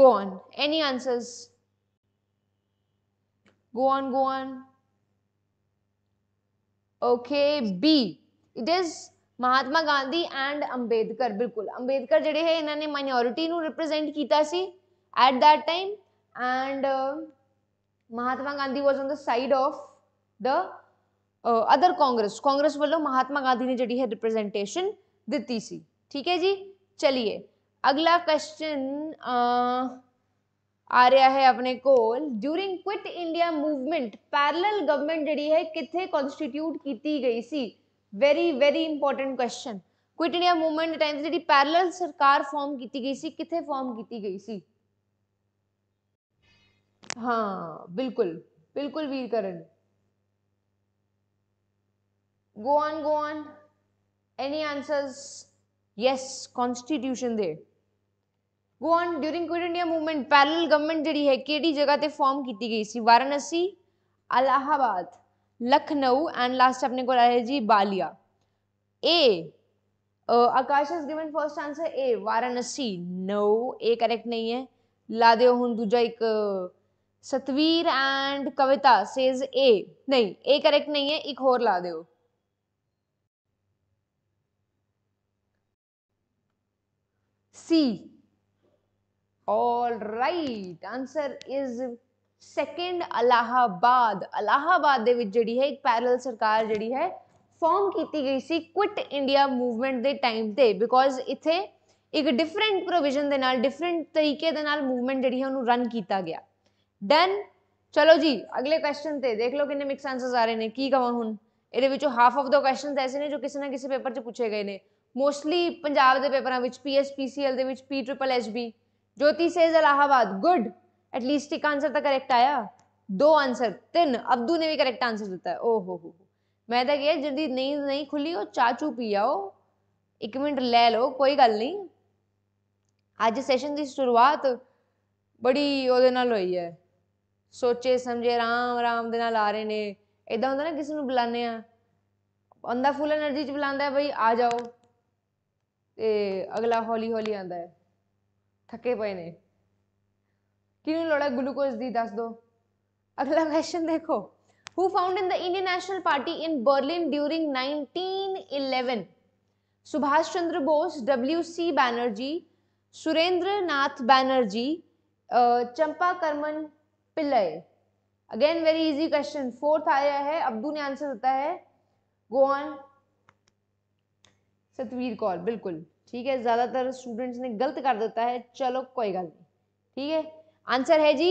go on any answer go on go on okay B it is Mahatma Gandhi and Ambedkar ਬਿਲਕੁਲ ਅੰਬੇਦਕਰ ਜਿਹੜੇ ਹੈ ਇਹਨਾਂ ਨੇ ਮਾਈਨੋਰਿਟੀ ਨੂੰ ਰਿਪਰੈਜ਼ੈਂਟ ਕੀਤਾ ਸੀ at that time and Mahatma Gandhi was on the side of the other Congress Congress ਵੱਲੋਂ ਮਹਾਤਮਾ ਗਾਂਧੀ ਨੇ ਜਿਹੜੀ ਹੈ ਰਿਪਰੈਜ਼ੈਂਟੇਸ਼ਨ ਦਿੱਤੀ ਸੀ ਠੀਕ ਹੈ ਜੀ ਚਲਿਏ ਅਗਲਾ ਕੁਐਸਚਨ ਆ ਰਿਹਾ ਹੈ ਆਪਣੇ ਕੋਲ during quit India movement parallel government ਜਿਹੜੀ ਹੈ ਕਿੱਥੇ ਕਨਸਟੀਟਿਊਟ ਕੀਤੀ ਗਈ ਸੀ very very important question quit India movement time जी पैरल सरकार फॉर्म की गई सी कितने फॉर्म की गई सी हाँ बिल्कुल बिल्कुल वीरकरण go on go on any answers yes constitution day go on during quit india movement parallel government ਜਿਹੜੀ ਹੈ ਕਿਹੜੀ ਜਗ੍ਹਾ ਤੇ ਫਾਰਮ ਕੀਤੀ ਗਈ ਸੀ ਵਾਰਾਣਸੀ ਅਲਾਹਾਬਾਦ लखनऊ एंड लास्ट अपने को है जी Ballia A Akash is given first answer A Varanasi no A correct नहीं है लादेव हूँ दूजा एक Satvir and Kavita says A नहीं ए करेक्ट नहीं है एक और ला दे सी all right answer is second Allahabad Allahabad ਦੇ ਵਿੱਚ ਜਿਹੜੀ ਹੈ ਇੱਕ ਪੈਰਲ ਸਰਕਾਰ ਜਿਹੜੀ ਹੈ ਫਾਰਮ ਕੀਤੀ ਗਈ ਸੀ ਕੁਇਟ ਇੰਡੀਆ ਮੂਵਮੈਂਟ ਦੇ ਟਾਈਮ ਤੇ ਬਿਕੋਜ਼ ਇੱਥੇ ਇੱਕ ਡਿਫਰੈਂਟ ਪ੍ਰੋਵੀਜ਼ਨ ਦੇ ਨਾਲ ਡਿਫਰੈਂਟ ਤਰੀਕੇ ਦੇ ਨਾਲ ਮੂਵਮੈਂਟ ਜਿਹੜੀ ਹੈ ਉਹਨੂੰ ਰਨ ਕੀਤਾ ਗਿਆ ਦੈਨ ਚਲੋ ਜੀ ਅਗਲੇ ਕੁਐਸਚਨ ਤੇ ਦੇਖ ਲਓ ਕਿੰਨੇ ਮਿਕਸ ਆਨਸਰਸ ਆ ਰਹੇ ਨੇ ਕੀ ਕਵਾਂ ਹੁਣ ਇਹਦੇ ਵਿੱਚੋਂ ਹਾਫ ਆਫ ਦਾ ਕੁਐਸਚਨਸ ਐਸੇ ਨੇ ਜੋ ਕਿਸੇ ਨਾ ਕਿਸੇ ਪੇਪਰ 'ਚ ਪੁੱਛੇ ਗਏ ਨੇ ਮੋਸਟਲੀ ਪੰਜਾਬ ਦੇ ਪੇਪਰਾਂ ਵਿੱਚ ਪੀਐਸਪੀਸੀਐਲ ਦੇ ਵਿੱਚ P triple H B Jyoti says Allahabad good least ਇੱਕ ਆਨਸਰ ਤਾਂ ਕਰੈਕਟ ਆਇਆ ਦੋ ਆਨਸਰ ਤਿੰਨ ਅਬਦੂ ਨੇ ਵੀ ਕਰੈਕਟ ਆਨਸਰ ਦਿੱਤਾ ਓ ਹੋ ਹੋ ਮੈਂ ਤਾਂ ਕਿਹਾ ਜਿੰਦੀ ਨਹੀਂ ਨਹੀਂ ਖੁੱਲੀ ਉਹ ਚਾਚੂ ਪੀ ਆਓ ਇੱਕ ਮਿੰਟ ਲੈ ਲਓ ਕੋਈ ਗੱਲ ਨਹੀਂ ਅੱਜ ਸੈਸ਼ਨ ਦੀ ਸ਼ੁਰੂਆਤ ਬੜੀ ਉਹਦੇ ਨਾਲ ਹੋਈ ਹੈ ਸੋਚੇ ਸਮਝੇ ਰਾਮ ਰਾਮ ਦੇ ਨਾਲ ਆ ਰਹੇ ਨੇ ਇਦਾਂ ਹੁੰਦਾ ਨਾ ਕਿਸੇ ਨੂੰ ਬੁਲਾਣੇ ਆ ਅੰਦਾ ਫੁੱਲ એનર્ਜੀ ਚ ਬੁਲਾਉਂਦਾ ਹੈ ਬਈ ਆ ਜਾਓ ਤੇ ਅਗਲਾ ਹੌਲੀ ਹੌਲੀ ਆਂਦਾ ਹੈ ਥੱਕੇ ਪਏ ਨੇ किन्हीं लोड़ा ग्लूकोज दी दस दो अगला क्वेश्चन देखो who found in the Indian national party in Berlin during 1911 Subhash Chandra Bose W C Banerjee Surendra Nath Banerjee Chempakaraman Pillai again very easy question fourth आया है अब्दू ने आंसर होता है गोवन सतवीर कौर बिल्कुल ठीक है ज़्यादातर स्टूडेंट्स ने गलत कर देता है चलो कोई गल नहीं ठीक है ਆਨਸਰ ਹੈ ਜੀ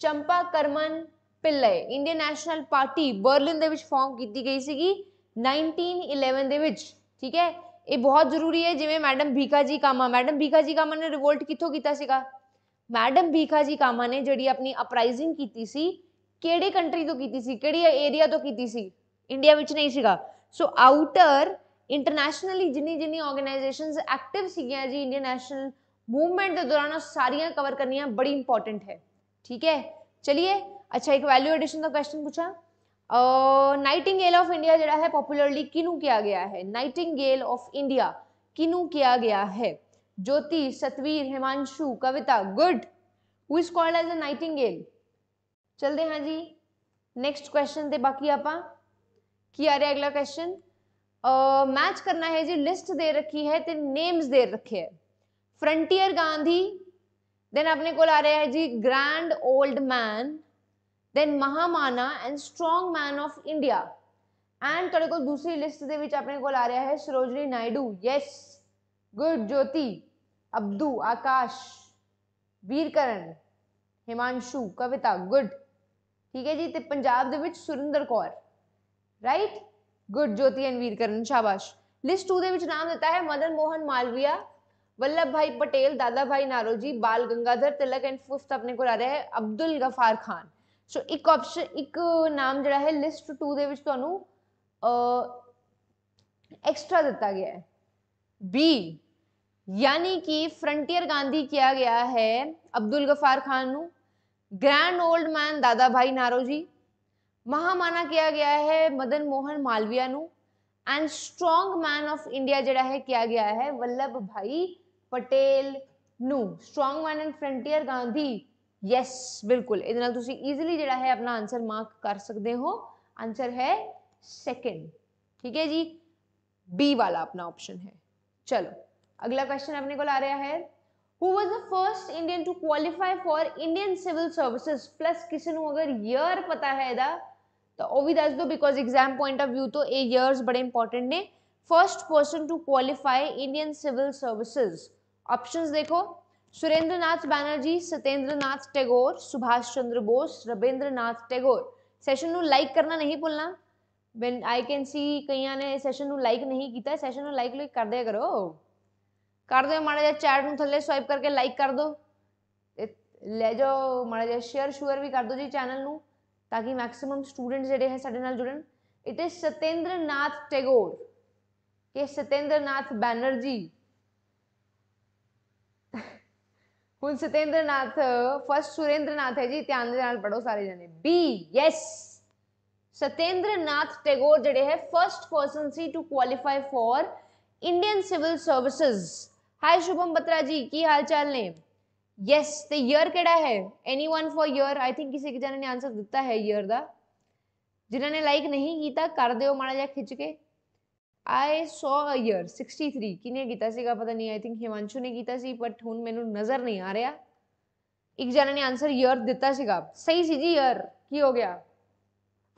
Chempakaraman Pillai Indian national party Berlin ਦੇ ਵਿੱਚ ਫਾਰਮ ਕੀਤੀ ਗਈ ਸੀਗੀ 1911 ਦੇ ਵਿੱਚ ਠੀਕ ਹੈ ਇਹ ਬਹੁਤ ਜ਼ਰੂਰੀ ਹੈ ਜਿਵੇਂ ਮੈਡਮ ਭੀਖਾ ਜੀ ਕਾਮਾ ਮੈਡਮ ਭੀਖਾ ਜੀ ਕਾਮਾ ਨੇ ਰਿਵੋਲਟ ਕਿੱਥੋਂ ਕੀਤਾ ਸੀਗਾ ਮੈਡਮ ਭੀਖਾ ਜੀ ਕਾਮਾ ਨੇ ਜਿਹੜੀ ਆਪਣੀ ਅਪਰਾਈਜ਼ਿੰਗ ਕੀਤੀ ਸੀ ਕਿਹੜੇ ਕੰਟਰੀ ਤੋਂ ਕੀਤੀ ਸੀ ਕਿਹੜੀ ਏਰੀਆ ਤੋਂ ਕੀਤੀ ਸੀ ਇੰਡੀਆ ਵਿੱਚ ਨਹੀਂ ਸੀਗਾ ਸੋ ਆਊਟਰ ਇੰਟਰਨੈਸ਼ਨਲੀ ਜਿੰਨੀ ਜਿੰਨੀ ਆਰਗੇਨਾਈਜੇਸ਼ਨਸ ਐਕਟਿਵ ਸੀਗੀਆਂ ਜੀ ਇੰਡੀਅਨ ਨੈਸ਼ਨਲ मूवमेंट के दौरान सारिया सारियाँ कवर करनियाँ बड़ी इंपॉर्टेंट है ठीक है चलिए अच्छा एक वैल्यू एडिशन का क्वेश्चन पूछा नाइटिंग गेल ऑफ इंडिया जरा है पॉपुलरली किनू किया गया है गेल ऑफ इंडिया किनू किया गया है Jyoti Satvir Himanshu Kavita good who is called as a गेल चलते हाँ जी नेक्स्ट क्वेश्चन थे बाकी आप किया रहे अगला क्वेश्चन मैच करना है जी लिस्ट दे रखी है तो नेम्स दे रखे हैं फ्रंटियर गांधी देन अपने को आ रहा है जी grand old man then Mahamana and strong man of India and थोड़े को दूसरी लिस्ट के अपने को आ रहा है Sarojini Naidu yes good Jyoti Abdu Akash Veerkaran Himanshu Kavita good ठीक है जी तो Punjab Surendra Kaur right good Jyoti and Veerkaran शाबाश लिस्ट टू के नाम दिता है मदन मोहन मालविया वल्लभ भाई पटेल दादा भाई नारोजी बाल गंगाधर तिलक एंड फिफ्थ अपने को आ रहा है अब्दुल गफार खान सो एक ऑप्शन एक नाम जरा है लिस्ट टू के एक्स्ट्रा दिता गया है बी यानी कि फ्रंटियर गांधी किया गया है Abdul Gaffar Khan grand old man Dadabhai Naoroji Mahamana किया गया है Madan Mohan Malaviya and strong man of India जरा है किया गया है वल्लभ भाई पटेल ਨੂ strong one and frontier Gandhi yes ਬਿਲਕੁਲ ਇਹਦੇ ਨਾਲ ਤੁਸੀਂ ਈਜ਼ੀਲੀ ਜਿਹੜਾ ਹੈ ਆਪਣਾ ਆਨਸਰ ਮਾਰਕ ਕਰ ਸਕਦੇ ਹੋ ਆਨਸਰ ਹੈ सेकंड ठीक है जी बी वाला अपना ऑप्शन है चलो अगला क्वेश्चन अपने को ला रहा है who was the first Indian to qualify for Indian civil services plus किसी अगर ईयर पता है दा तो वो भी दस दो because exam point of view तो ये ईयर्स बड़े इंपॉर्टेंट ने first person to qualify Indian civil services options देखो सुरेंद्र नाथ बैनर्जी सत्येंद्र नाथ टैगोर सुभाष चंद्र बोस रविंद्र नाथ टैगोर ਸੈਸ਼ਨ ਨੂੰ ਲਾਈਕ ਕਰਨਾ ਨਹੀਂ ਭੁੱਲਣਾ ਵੈਨ ਆਈ ਕੈਨ ਸੀ ਕਈਆਂ ਨੇ ਸੈਸ਼ਨ ਨੂੰ ਲਾਈਕ ਨਹੀਂ ਕੀਤਾ ਸੈਸ਼ਨ ਨੂੰ ਲਾਈਕ ਲਈ ਕਰਦੇ ਕਰੋ ਕਰ ਦਿਓ ਮਾੜਾ ਜਿਹਾ ਚੈਟ ਨੂੰ ਥੱਲੇ ਸਵਾਈਪ ਕਰਕੇ ਲਾਈਕ ਕਰ ਦਿਓ ਲੈ ਜਾਓ ਮਾੜਾ ਜਿਹਾ ਸ਼ੇਅਰ ਸ਼ੂਅਰ ਵੀ ਕਰ ਦਿਓ ਜੀ ਚੈਨਲ ਨੂੰ ਤਾਂ ਕਿ ਮੈਕਸਿਮਮ ਸਟੂਡੈਂਟ ਜਿਹੜੇ ਹੈ ਸਾਡੇ ਨਾਲ ਜੁੜਨ ਇਟ ਇਜ਼ ਸਤੇਂਦਰ ਨਾਥ ਟੈਗੋਰ ਇਹ ਸਤੇਂਦਰ ਨਾਥ ਬੈਨਰਜੀ ਹੁਣ ਸਤੇਂਦਰਨਾਥ ਫਸਟ ਸੁਰੇਂਦਰਨਾਥ ਹੈ ਜੀ ਧਿਆਨ ਦੇ ਨਾਲ ਪੜੋ ਸਾਰੇ ਜਣੇ ਬੀ ਯੈਸ ਸਤੇਂਦਰਨਾਥ ਟੈਗੋਰ ਜਿਹੜੇ ਹੈ ਫਰਸਟ ਪਰਸਨ ਸੀ to qualify for Indian civil services hi Shubham Batra ji ਕੀ ਹਾਲ ਚਾਲ ਨੇ ਯੈਸ ਤੇ ਈਅਰ ਕਿਹੜਾ ਹੈ anyone for year I think ਕਿਸੇ ਜਣੇ ਨੇ ਆਨਸਰ ਦਿੱਤਾ ਹੈ ਈਅਰ ਦਾ ਜਿਨ੍ਹਾਂ ਨੇ ਲਾਈਕ ਨਹੀਂ ਕੀਤਾ ਕਰ ਦਿਓ ਮਾੜਾ ਜਿਹਾ ਖਿੱਚ ਕੇ I saw year sixty three किने गीता सी का पता नहीं आई थिंक हिमांशु ने गीता सी बट हूँ मैं नज़र नहीं आ रहा एक जने ने आंसर ईयर दिता ਸੀਗਾ की हो गया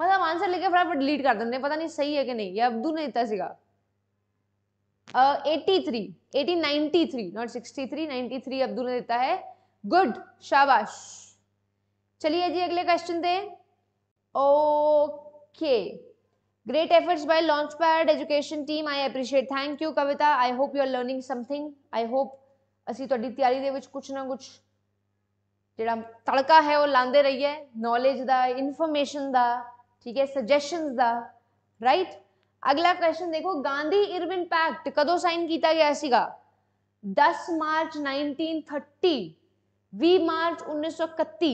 मतलब आंसर ਹੋ फटाफट डिलीट कर देंगे पता नहीं सही है कि नहीं ਨਹੀਂ अब्दू ने दिता सी eighty three eighty ninety three not sixty three ninety three Abdul ने दिता है गुड शाबाश चलिए जी अगले क्वेश्चन पे okay okay. Great efforts by launch pad education team I appreciate thank you Kavita I hope you are learning something I hope असी थोड़ी तैयारी के कुछ ना कुछ जोड़ा तड़का है वह लाते है नॉलेज का इनफोरमेन का ठीक है सजैशन का राइट अगला क्वेश्चन देखो गांधी इरविन पैक्ट कदों साइन किया गया दस मार्च नाइनटीन थर्टी भी मार्च उन्नीस सौ कती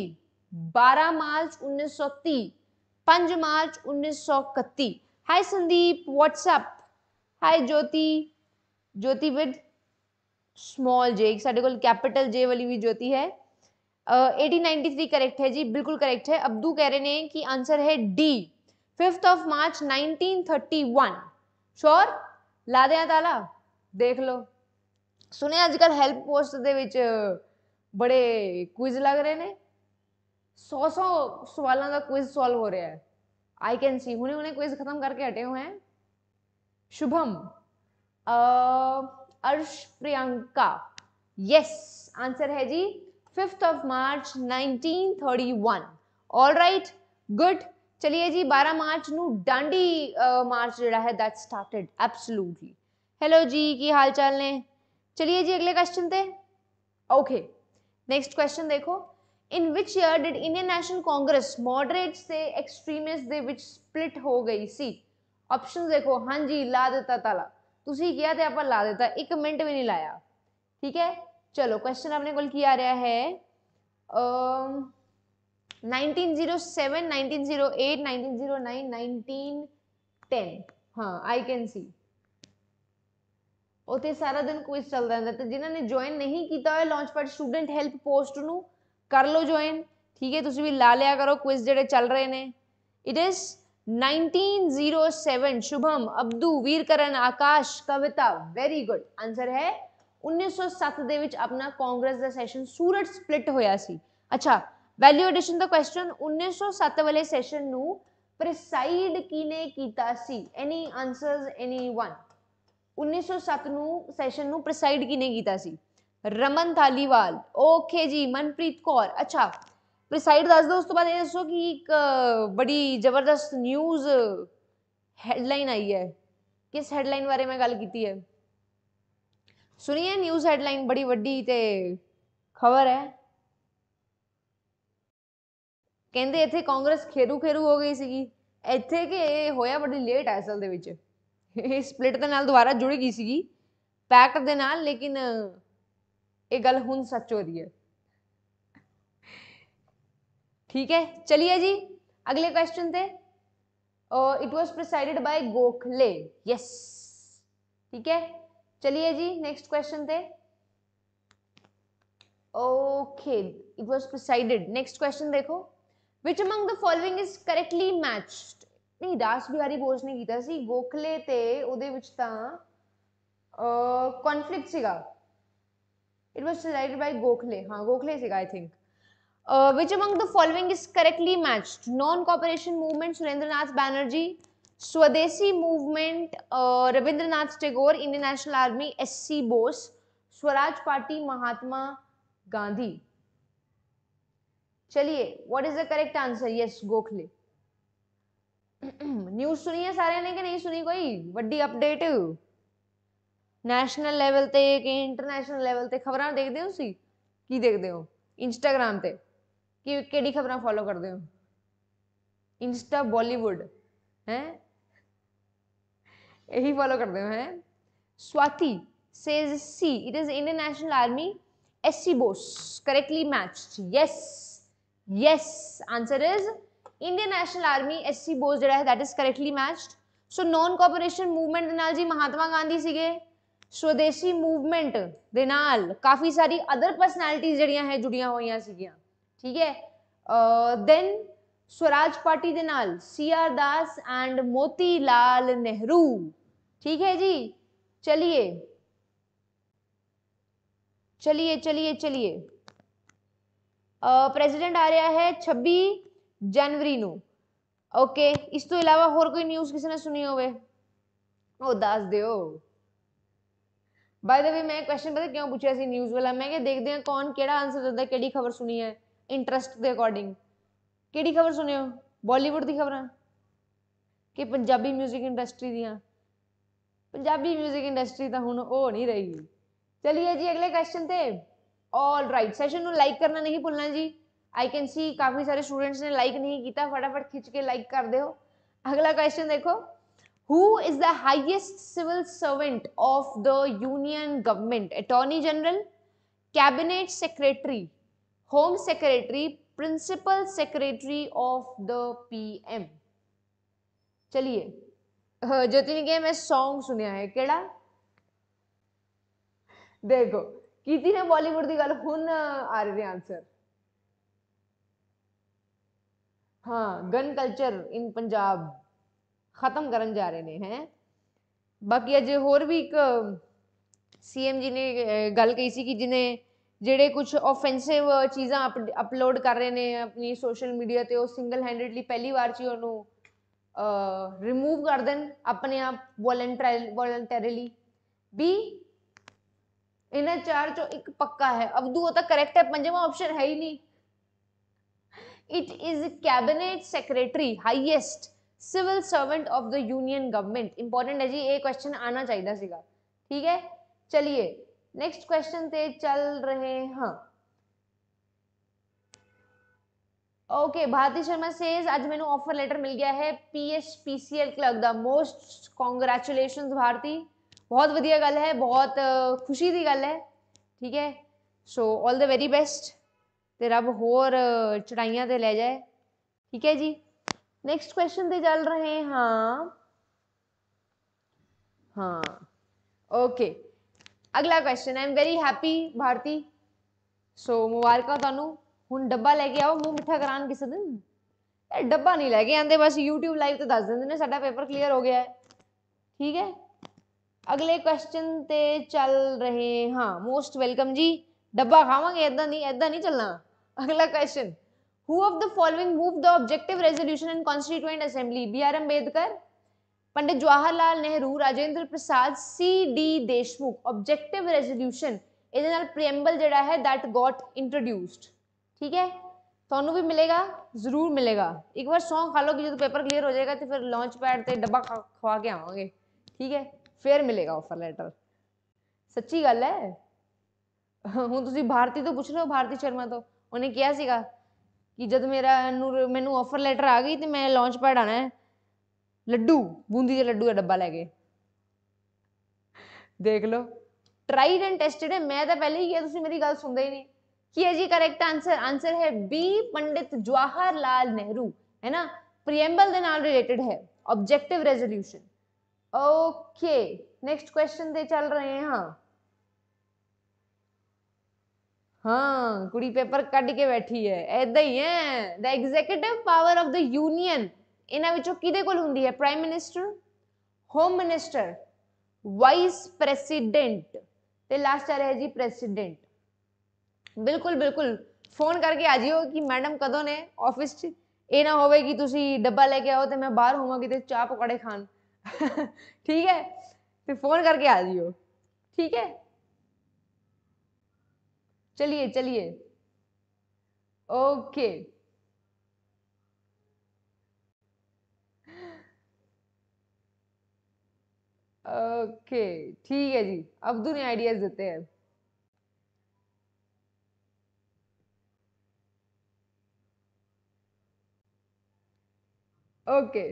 बारह मार्च उन्नीस सौ तीह मार्च उन्नीस सौ कती Hi Sandeep, what's up? Hi Jyoti, Jyoti with small j ਸਾਡੇ ਕੋਲ capital J ਵਾਲੀ ਵੀ Jyoti ਹੈ uh, 1893 करेक्ट है जी बिल्कुल करेक्ट है अब्दू कह रहे हैं कि आंसर है D fifth of March 1931 thirty one ਦਿਆਂ ला ਦੇਖ ਲਓ देख लो सुने ਹੈਲਪ हेल्प पोस्ट ਵਿੱਚ ਬੜੇ ਕੁਇਜ਼ ਲੱਗ सौ सौ 100 100 ਸਵਾਲਾਂ ਦਾ ਕੁਇਜ਼ ਸੋਲਵ ਹੋ आई कैन सी उन्हें उन्हें क्विज खत्म करके हटे हुए हैं शुभम अर्श प्रियंका यस आंसर है जी fifth of March 1931 thirty one all right good चलिए जी 12 मार्च नू डांडी मार्च जरा है दैट स्टार्टेड एब्सोल्युटली हेलो जी की हाल चाल ने चलिए जी अगले क्वेश्चन थे ओके नेक्स्ट क्वेश्चन देखो ਇਨ ਵਿਚ year did Indian national Congress moderate ਸੇ extremists ਦੇ ਵਿੱਚ ਸਪਲਿਟ ਹੋ ਗਈ ਸੀ ਆਪਸ਼ਨ ਦੇਖੋ ਹਾਂਜੀ ਲਾ ਦਿੱਤਾ ਤਾਲਾ ਤੁਸੀਂ ਕਿਹਾ ਤੇ ਆਪਾਂ ਲਾ ਦਿੱਤਾ 1 ਮਿੰਟ ਵੀ ਨਹੀਂ ਲਾਇਆ ਠੀਕ ਹੈ ਚਲੋ ਕੁਐਸਚਨ ਆਪਣੇ ਕੋਲ ਕੀ ਆ ਰਿਹਾ ਹੈ 1907 1908 1909 1910 ਹਾਂ ਆਈ ਕੈਨ ਸੀ ਉਹ ਤੇ ਸਾਰਾ ਦਿਨ ਕੁਇਜ਼ ਚੱਲਦਾ ਰਹਿੰਦਾ ਤੇ ਜਿਨ੍ਹਾਂ ਨੇ ਜੁਆਇਨ ਨਹੀਂ ਕੀਤਾ ਹੋਇਆ launch pad student help post ਨੂੰ ਕਰ ਲਓ ਜੁਆਇਨ ਠੀਕ ਹੈ ਤੁਸੀਂ ਵੀ ਲਾ ਲਿਆ ਕਰੋ ਕੁਇਜ਼ ਜਿਹੜੇ ਚੱਲ ਰਹੇ ਨੇ it is 1907 Shubham Abdu Veerkaran Akash Kavita very good answer ਹੈ 1907 ਦੇ ਵਿੱਚ ਆਪਣਾ ਕਾਂਗਰਸ ਦਾ ਸੈਸ਼ਨ ਸੂਰਤ ਸਪਲਿਟ ਹੋਇਆ ਸੀ ਅੱਛਾ ਵੈਲਿਊ ਐਡੀਸ਼ਨ ਦਾ ਕੁਐਸਚਨ 1907 ਵਾਲੇ ਸੈਸ਼ਨ ਨੂੰ ਪ੍ਰੈਸਾਈਡ ਕਿਨੇ ਕੀਤਾ ਸੀ ਐਨੀ ਆਨਸਰਸ ਐਨੀ ਵਨ 1907 ਨੂੰ ਸੈਸ਼ਨ ਨੂੰ ਪ੍ਰੈਸਾਈਡ ਕਿਨੇ ਕੀਤਾ ਸੀ ਰਮਨ ਧਾਲੀਵਾਲ ਓਕੇ ਜੀ ਮਨਪ੍ਰੀਤ ਕੌਰ ਅੱਛਾ ਪ੍ਰਸਾਈਡ ਦੱਸ ਦੋ ਉਸ ਤੋਂ ਬਾਅਦ ਇਹ ਦੱਸੋ ਕਿ ਇੱਕ ਬੜੀ ਜ਼ਬਰਦਸਤ ਨਿਊਜ਼ ਹੈਡਲਾਈਨ ਆਈ ਹੈ ਕਿਸ ਹੈਡਲਾਈਨ ਬਾਰੇ ਮੈਂ ਗੱਲ ਕੀਤੀ ਹੈ ਸੁਣੀਏ ਨਿਊਜ਼ ਹੈਡਲਾਈਨ ਬੜੀ ਵੱਡੀ ਤੇ ਖਬਰ ਹੈ ਕਹਿੰਦੇ ਇੱਥੇ ਕਾਂਗਰਸ ਖੇਰੂ ਖੇਰੂ ਹੋ ਗਈ ਸੀਗੀ ਇੱਥੇ ਕਿ ਇਹ ਹੋਇਆ ਬੜੀ ਲੇਟ ਹੈ ਅਸਲ ਦੇ ਵਿੱਚ ਇਹ ਸਪਲਿਟ ਦੇ ਨਾਲ ਦੁਬਾਰਾ ਜੁੜ ਗਈ ਸੀਗੀ ਪੈਕਟ ਦੇ ਨਾਲ ਲੇਕਿਨ ये गल हूँ सच हो रही है ठीक है चलिए जी अगले क्वेश्चन थे it was presided by Gokhale yes ठीक है चलिए जी नेक्स्ट क्वेश्चन थे okay it was presided next question देखो which among the following is correctly matched नहीं दास बिहारी ਬੋਸ ने किया Gokhale Gokhale conflict it was decided by Gokhale हाँ गोखले से I think which among the following is correctly matched non cooperation movement Surendranath Banerjee Swadeshi movement Rabindranath Tagore Indian National Army S C Bose Swaraj Party Mahatma Gandhi चलिए what is the correct answer yes Gokhale news सुनी है सारे ने कि नहीं सुनी कोई वड्डी अपडेट ਨੈਸ਼ਨਲ ਲੈਵਲ ਤੇ ਕਿ ਇੰਟਰਨੈਸ਼ਨਲ ਲੈਵਲ ਤੇ ਖਬਰਾਂ ਦੇਖਦੇ ਹੋ ਤੁਸੀਂ ਕੀ ਦੇਖਦੇ ਹੋ ਇੰਸਟਾਗ੍ਰam ਤੇ ਕਿ ਕਿਹੜੀ ਖਬਰਾਂ ਫੋਲੋ ਕਰਦੇ ਹੋ ਇੰਸਟਾ ਬਾਲੀਵੁੱਡ ਹੈ ਇਹੀ ਫੋਲੋ ਕਰਦੇ ਹੋ ਹੈ Swati says C. It is Indian National Army SC Bose. Correctly matched. Yes. Yes. Answer is Indian National Army SC Bose. That is correctly matched. So non-cooperation movement ਦੇ ਨਾਲ ਜੀ ਮਹਾਤਮਾ ਗਾਂਧੀ ਸੀਗੇ स्वदेशी मूवमेंट के नाल काफ़ी सारी अदर परसनैलिटीज जड़िया है जुड़िया हुई सगिया ठीक है दैन स्वराज पार्टी के नाल सी आर दास एंड मोती लाल नेहरू ठीक है जी चलिए चलिए चलिए चलिए प्रेजिडेंट आ रहा है छब्बी जनवरी नो ओके इस तो इलावा होर कोई न्यूज़ किसी ने सुनी हो दस दौ बाय द वे मैं क्वेश्चन पता क्यों पूछा सी न्यूज़ वाला मैं क्या देखते हैं कौन केड़ा आंसर देता है केड़ी खबर सुनी है इंट्रस्ट के अकॉर्डिंग केड़ी खबर सुनियो बॉलीवुड की खबर कि पंजाबी म्यूजिक इंडस्ट्री दियाँ पंजाबी म्यूजिक इंडस्ट्री तो हूँ वो नहीं रहेगी चलिए जी अगले क्वेश्चन से ऑल राइट सैशन लाइक करना नहीं भूलना जी आई कैन सी काफ़ी सारे स्टूडेंट्स ने लाइक नहीं किया फटाफट खिंच के लाइक कर दो अगला क्वेश्चन देखो who is the highest civil servant of the union government attorney general cabinet secretary home secretary principal secretary of the PM चलिए जतिन के मैं सॉन्ग सुनिया है केड़ा देखो ਕੀਤੀ ਨੇ ਬਾਲੀਵੁੱਡ ਦੀ ਗੱਲ ਹੁਣ ਆ ਰਹੇ ਨੇ ਆਨਸਰ ਹਾਂ ਗਨ ਕਲਚਰ ਇਨ ਪੰਜਾਬ ਖਤਮ ਕਰਨ ਜਾ ਰਹੇ ਨੇ ਹੈ ਬਾਕੀ ਅਜੇ ਹੋਰ ਵੀ ਇੱਕ ਸੀਐਮ ਜੀ ਨੇ ਗੱਲ ਕਹੀ ਸੀ ਕਿ ਜਿਨੇ ਜਿਹੜੇ ਕੁਝ ਆਫੈਂਸਿਵ ਚੀਜ਼ਾਂ ਅਪਲੋਡ ਕਰ ਰਹੇ ਨੇ ਆਪਣੀ ਸੋਸ਼ਲ ਮੀਡੀਆ ਤੇ ਉਹ ਸਿੰਗਲ ਹੈਂਡਡਲੀ ਪਹਿਲੀ ਵਾਰ ਚ ਉਹਨੂੰ ਰਿਮੂਵ ਕਰ ਦੇਣ ਆਪਣੇ ਆਪ ਵੋਲੰਟਰੀਲੀ ਬੀ ਇਹਨਾਂ ਚਾਰ ਚੋਂ ਇੱਕ ਪੱਕਾ ਹੈ ਅਬਦੂ ਉਹ ਤਾਂ ਕਰੈਕਟ ਹੈ ਪੰਜਵਾਂ ਆਪਸ਼ਨ ਹੈ ਹੀ ਨਹੀਂ it is cabinet secretary highest civil servant of the union government important है जी ये क्वेश्चन आना चाहिए सीगा ठीक है चलिए नेक्स्ट क्वेश्चन ते चल रहे हाँ ओके भारती शर्मा सेज आज मैंने ऑफर लेटर मिल गया है PH PCL clerk the most congratulation Bharti बहुत ਵਧੀਆ गल है बहुत खुशी की गल है ठीक है so all the very best तो रब होर चढ़ाइया तो ਲੈ जाए ठीक है जी नेक्स्ट क्वेश्चन पे चल रहे हैं हाँ हाँ ओके okay. अगला question I am very happy Bharti so मुबारक ਤੁਹਾਨੂੰ ਹੁਣ ਡੱਬਾ ਲੈ ਕੇ ਆਓ ਮੂੰਹ ਮਿੱਠਾ ਕਰਾਉਣ ਕਿਸੇ ਦਿਨ ਇਹ ਡੱਬਾ ਨਹੀਂ ਲੈ ਕੇ ਆਂਦੇ ਬਸ YouTube ਲਾਈਵ ਤੇ ਦੱਸ ਦਿੰਦੇ ਨੇ ਸਾਡਾ ਪੇਪਰ ਕਲੀਅਰ ਹੋ ਗਿਆ ਹੈ ਠੀਕ ਹੈ ਅਗਲੇ ਕੁਐਸਚਨ ਤੇ ਚੱਲ ਰਹੇ ਹਾਂ ਮੋਸਟ ਵੈਲਕਮ ਜੀ ਡੱਬਾ ਖਾਵਾਂਗੇ ਇਦਾਂ ਨਹੀਂ ਇਦਾਂ ਨਹੀਂ ਚੱਲਣਾ ਅਗਲਾ question who of the following moved the objective resolution in constituent assembly br ambedkar Pandit Jawaharlal Nehru Rajendra Prasad C D Deshmukh objective resolution ਇਹਦੇ ਨਾਲ ਪ੍ਰੀਐਂਬਲ ਜਿਹੜਾ ਹੈ ਦੈਟ ਗਾਟ ਇੰਟਰੋਡਿਊਸਡ ਠੀਕ ਹੈ ਤੁਹਾਨੂੰ ਵੀ ਮਿਲੇਗਾ ਜ਼ਰੂਰ ਮਿਲੇਗਾ ਇੱਕ ਵਾਰ ਸੌਂਗ ਖਾ ਲਓਗੇ ਜਦੋਂ ਪੇਪਰ ਕਲੀਅਰ ਹੋ ਜਾਏਗਾ ਤੇ ਫਿਰ ਲਾਂਚ ਪੈਡ ਤੇ ਡੱਬਾ ਖਵਾ ਕੇ ਆਵਾਂਗੇ ਠੀਕ ਹੈ ਫਿਰ ਮਿਲੇਗਾ ਆਫਰ ਲੈਟਰ ਸੱਚੀ ਗੱਲ ਹੈ ਹੁਣ ਤੁਸੀਂ ਭਾਰਤੀ ਤੋਂ ਪੁੱਛ ਲਓ ਭਾਰਤੀ ਸ਼ਰਮਾ ਤੋਂ ਉਹਨੇ ਕਿਹਾ ਸੀਗਾ ਕਿ ਜਦ ਮੇਰਾ ਨੂੰ ਮੈਨੂੰ ਆਫਰ ਲੈਟਰ ਆ ਗਈ ਤੇ ਮੈਂ ਲਾਂਚ ਪੈਡ ਆਣਾ ਹੈ ਲੱਡੂ ਬੂੰਦੀ ਦੇ ਲੱਡੂ ਦਾ ਡੱਬਾ ਲੈ ਕੇ ਦੇਖ ਲਓ ਟ੍ਰਾਈਡ ਐਂਡ ਟੈਸਟਡ ਹੈ ਮੈਂ ਤਾਂ ਪਹਿਲੇ ਹੀ ਕਿਹਾ ਤੁਸੀਂ ਮੇਰੀ ਗੱਲ ਸੁਣਦੇ ਹੀ ਨਹੀਂ ਕੀ ਹੈ ਜੀ ਕਰੈਕਟ ਆਨਸਰ ਆਨਸਰ ਹੈ ਬੀ ਪੰਡਿਤ ਜਵਾਹਰ ਲਾਲ ਨਹਿਰੂ ਹੈ ਨਾ ਪ੍ਰੀਐਂਬਲ ਦੇ ਨਾਲ ਰਿਲੇਟਡ ਹੈ objective resolution okay next question ਤੇ ਚੱਲ ਰਹੇ ਹਾਂ हाँ कुड़ी पेपर ਕੱਢ ਕੇ ਬੈਠੀ ਹੈ ਐਦਾਂ ਹੀ ਹੈ the executive power of the union ਇਹਨਾਂ ਵਿੱਚੋਂ ਕਿਹਦੇ ਕੋਲ ਹੁੰਦੀ ਹੈ prime minister home minister vice president ਤੇ ਲਾਸਟ ਆ ਰਿਹਾ ਜੀ ਪ੍ਰੈਸੀਡੈਂਟ ਬਿਲਕੁਲ ਬਿਲਕੁਲ ਫੋਨ ਕਰਕੇ ਆ ਜਿਓ ਕਿ ਮੈਡਮ ਕਦੋਂ ਨੇ ਆਫਿਸ 'ਚ ਇਹ ਨਾ ਹੋਵੇ ਕਿ ਤੁਸੀਂ ਡੱਬਾ ਲੈ ਕੇ ਆਓ ਤੇ ਮੈਂ ਬਾਹਰ ਹੋਵਾਂ ਕਿਤੇ ਚਾਹ ਪਕੌੜੇ ਖਾਣ ਠੀਕ ਹੈ ਤੇ ਫੋਨ ਕਰਕੇ ਆ ਜਿਓ ठीक है चलिए चलिए ओके ओके ठीक है जी अब दूने आइडियाज देते हैं ओके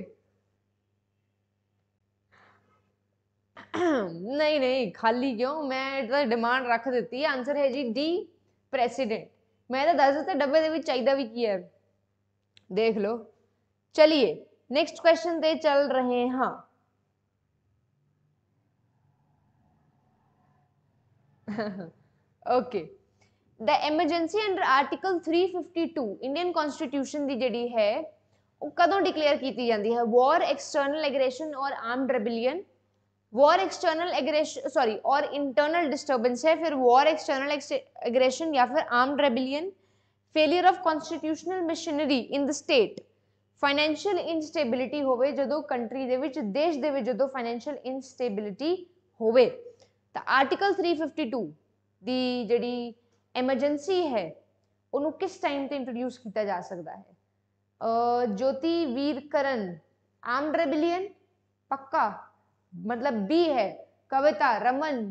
[CLEARS THROAT] नहीं नहीं खाली क्यों मैं डिमांड रख देती है आंसर है जी डी प्रेसिडेंट मैंने तो दस से डब्बे भी चाहिदा भी किया है देख लो चलिए नेक्स्ट क्वेश्चन पे चल रहे हाँ okay the emergency under article 352 Indian constitution दी जड़ी है ਉਹ ਕਦੋਂ ਡਿਕਲੇਅਰ ਕੀਤੀ ਜਾਂਦੀ ਹੈ ਵਾਰ ਐਕਸਟਰਨਲ ਐਗਰੈਸ਼ਨ ਔਰ armed rebellion war external aggression sorry और इंटरनल डिस्टर्बेंस है फिर वॉर एक्सटर्नल एग्रेशन या फिर arm rebellion failure of constitutional machinery in the state financial instability होवे जो कंट्री दे देश दे जो फाइनैशियल इनस्टेबिलिटी हो आर्टिकल थ्री फिफ्टी टू की जी एमरजेंसी है उन्होंने किस टाइम पर इंट्रोड्यूस किया जा सकता है ज्योति वीरकरण आर्म रेबिलियन पक्का मतलब बी है कविता रमन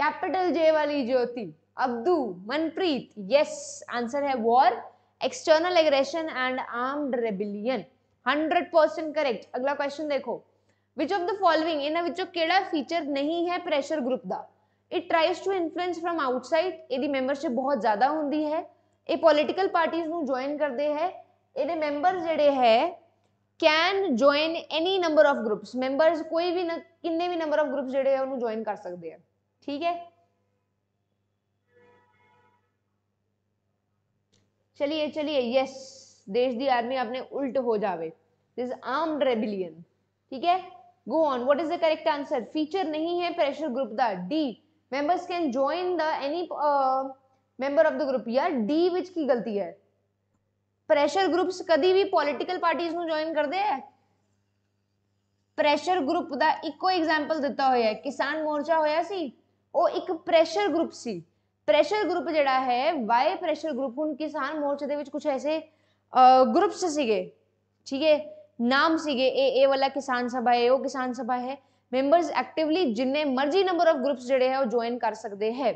कैपिटल जे वाली ज्योति अब्दू मनप्रीत यस आंसर है war external aggression and armed rebellion hundred percent correct अगला क्वेश्चन देखो which of the following in which of केड़ा फीचर नहीं है प्रेशर ग्रुप का it tries to influence from outside यदि मेंबरशिप बहुत ज्यादा होंगी है ये ਪੋਲੀਟੀਕਲ पार्टीज ਨੂੰ करते हैं ये ਇਹਦੇ ਮੈਂਬਰ ਜਿਹੜੇ can join any number of groups members कोई भी किन्ने भी नंबर ऑफ ग्रुप्स जेडे ज्वाइन कर सकदे है ठीक है चलिए चलिए यस देश दी आर्मी अपने उल्ट हो जावे दिस आर्म्ड रेबेलियन ठीक है go on what is the correct answer feature नहीं है pressure group the D members can join the any member of the group यार डी व्हिच की गलती है ਪ੍ਰੈਸ਼ਰ ਗਰੁੱਪਸ ਕਦੀ ਵੀ ਪੋਲਿਟੀਕਲ ਪਾਰਟੀਆਂ ਨੂੰ ਜੁਆਇਨ ਕਰਦੇ ਆ ਪ੍ਰੈਸ਼ਰ ਗਰੁੱਪ ਦਾ ਇੱਕੋ ਐਗਜ਼ਾਮਪਲ ਦਿੱਤਾ ਹੋਇਆ ਹੈ ਕਿਸਾਨ ਮੋਰਚਾ ਹੋਇਆ ਸੀ ਉਹ ਇੱਕ ਪ੍ਰੈਸ਼ਰ ਗਰੁੱਪ ਸੀ ਪ੍ਰੈਸ਼ਰ ਗਰੁੱਪ ਜਿਹੜਾ ਹੈ ਵਾਈ ਪ੍ਰੈਸ਼ਰ ਗਰੁੱਪ ਉਹ ਕਿਸਾਨ ਮੋਰਚੇ ਦੇ ਵਿੱਚ ਕੁਝ ਐਸੇ ਗਰੁੱਪਸ ਸੀਗੇ ਠੀਕ ਹੈ ਨਾਮ ਸੀਗੇ ਇਹ ਇਹ ਵਾਲਾ ਕਿਸਾਨ ਸਭਾ ਹੈ ਉਹ ਕਿਸਾਨ ਸਭਾ ਹੈ ਮੈਂਬਰਸ ਐਕਟਿਵਲੀ ਜਿੰਨੇ ਮਰਜ਼ੀ ਨੰਬਰ ਆਫ ਗਰੁੱਪਸ ਜਿਹੜੇ ਹੈ ਉਹ ਜੁਆਇਨ ਕਰ ਸਕਦੇ ਹੈ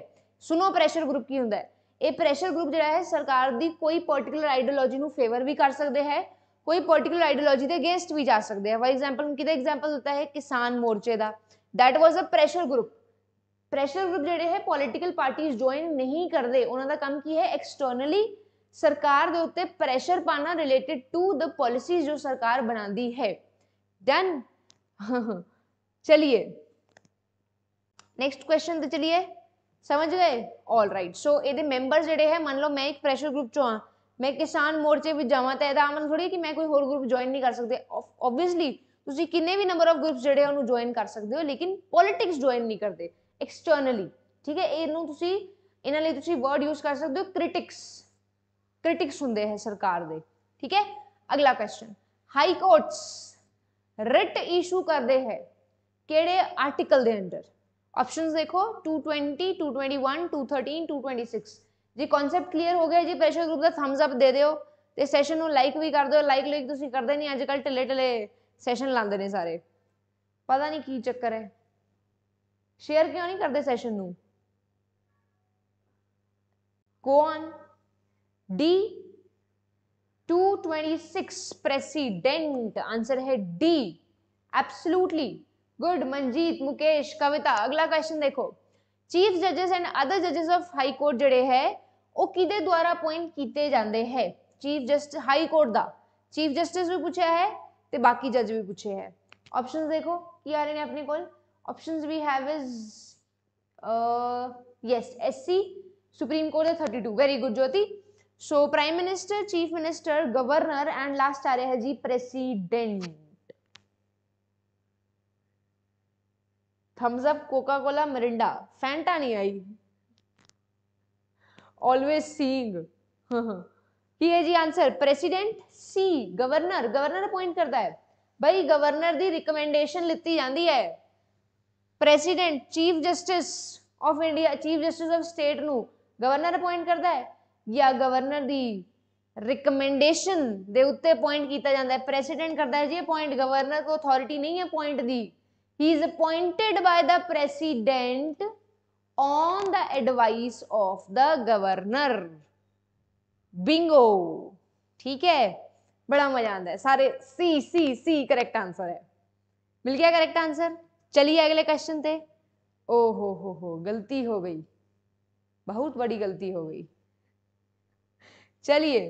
ਸੁਨੋ ਪ੍ਰੈਸ਼ਰ ਗਰੁੱਪ ਕੀ ਹੁੰਦਾ ਹੈ ਇਹ ਪ੍ਰੈਸ਼ਰ ਗਰੁੱਪ ਜਿਹੜਾ ਹੈ ਸਰਕਾਰ ਦੀ ਕੋਈ ਪਾਰਟਿਕੂਲਰ ਆਈਡੀਓਲੋਜੀ ਨੂੰ ਫੇਵਰ ਵੀ ਕਰ ਸਕਦੇ ਹੈ ਕੋਈ ਪਾਰਟਿਕੂਲਰ ਆਈਡੀਓਲੋਜੀ ਦੇ ਅਗੇਂਸਟ ਵੀ ਜਾ ਸਕਦੇ ਹੈ ਫॉर एग्जांपल ਕਿਹਦਾ ਐਗਜ਼ਾਮਪਲ ਹੁੰਦਾ ਹੈ ਕਿਸਾਨ ਮੋਰਚੇ ਦਾ that was a pressure group pressure group ਜਿਹੜੇ ਹੈ ਪੋਲਿਟੀਕਲ ਪਾਰਟੀਆਂ ਜੁਆਇਨ ਨਹੀਂ ਕਰਦੇ ਉਹਨਾਂ ਦਾ ਕੰਮ ਕੀ ਹੈ ਐਕਸਟਰਨਲੀ ਸਰਕਾਰ ਦੇ ਉੱਤੇ ਪ੍ਰੈਸ਼ਰ ਪਾਣਾ ਰਿਲੇਟਡ ਟੂ ਦ ਪਾਲਿਸੀਜ਼ ਜੋ ਸਰਕਾਰ ਬਣਾਉਂਦੀ ਹੈ ਡਨ [LAUGHS] ਚਲਿਏ ਨੈਕਸਟ ਕੁਐਸਚਨ ਤੇ ਚਲਿਏ ਸਮਝ ਗਏ 올 ਰਾਈਟ ਸੋ ਇਹਦੇ ਮੈਂਬਰ ਜਿਹੜੇ ਹੈ ਮੰਨ ਲਓ ਮੈਂ ਇੱਕ ਪ੍ਰੈਸ਼ਰ ਗਰੁੱਪ ਚੋਂ ਆ ਮੈਂ ਕਿਸਾਨ ਮੋਰਚੇ ਵਿੱਚ ਜਾਵਾਂ ਤਾਂ ਇਹਦਾ ਆਮਨ ਥੋੜੀ ਕਿ ਮੈਂ ਕੋਈ ਹੋਰ ਗਰੁੱਪ ਜੁਆਇਨ ਨਹੀਂ ਕਰ ਸਕਦੇ ਆਬਵੀਅਸਲੀ ਤੁਸੀਂ ਕਿੰਨੇ ਵੀ ਨੰਬਰ ਆਫ ਗਰੁੱਪਸ ਜਿਹੜੇ ਉਹਨੂੰ ਜੁਆਇਨ ਕਰ ਸਕਦੇ ਹੋ ਲੇਕਿਨ ਪੋਲਿਟਿਕਸ ਜੁਆਇਨ ਨਹੀਂ ਕਰਦੇ ਐਕਸਟਰਨਲੀ ਠੀਕ ਹੈ ਇਹਨੂੰ ਤੁਸੀਂ ਇਹਨਾਂ ਲਈ ਤੁਸੀਂ ਵਰਡ ਯੂਜ਼ ਕਰ ਸਕਦੇ ਹੋ ਕ੍ਰਿਟਿਕਸ ਕ੍ਰਿਟਿਕਸ ਹੁੰਦੇ ਹੈ ਸਰਕਾਰ ਦੇ ਠੀਕ ਹੈ ਅਗਲਾ question high courts writ issue ਕਰਦੇ ਹੈ ਕਿਹੜੇ ਆਰਟੀਕਲ ਦੇ ਅੰਡਰ ऑप्शन देखो 220, 221, 213, 226. जी कॉन्सेप्ट क्लियर हो गया जी प्रेशर ग्रुप का थम्स अप दे दियो ते सेशन लाइक भी कर दो लाइक लाइक तुसी कर नहीं आजकल टले टले सेशन लांदे ने सारे पता नहीं की चक्कर है शेयर क्यों नहीं करते सैशन नु go on D 226 president answer है D absolutely good Manjeet Mukesh कविता अगला क्वेश्चन देखो चीफ जजेस एंड अदर जजेस ऑफ हाई कोर्ट जड़े है वो कि द्वारा अपॉइंट किए जाते हैं चीफ जस्ट हाई कोर्ट का चीफ जस्टिस भी पूछा है तो बाकी जज भी पूछे है ऑप्शन देखो की आ रहे हैं अपने option we have is yes S C supreme court है thirty two very good Jyoti so prime minister chief minister governor and last आ रहे हैं जी president thumbs up Coca Cola Mirinda Fanta नहीं आई ऑलवेज सींग ये है जी answer president C governor governor appoint करता है भाई गवर्नर दी रिकमेंडेशन लिती जाती है president chief justice of India chief justice of state नु गवर्नर अपॉइंट करता है या गवर्नर दी रिकमेंडेशन ਦੇ ਉੱਤੇ ਅਪਾਇੰਟ ਕੀਤਾ ਜਾਂਦਾ ਹੈ ਪ੍ਰੈਜ਼ੀਡੈਂਟ ਕਰਦਾ ਹੈ ਜੀ ਅਪਾਇੰਟ ਗਵਰਨਰ ਕੋ ਅਥਾਰਟੀ ਨਹੀਂ ਹੈ ਅਪਾਇੰਟ ਦੀ he is appointed by the president on the advice of the governor bingo ठीक है बड़ा मजा आता है सारे सी सी सी करेक्ट आंसर है मिल गया करेक्ट आंसर चलिए अगले क्वेश्चन थे ओ हो हो हो गलती हो गई बहुत बड़ी गलती हो गई चलिए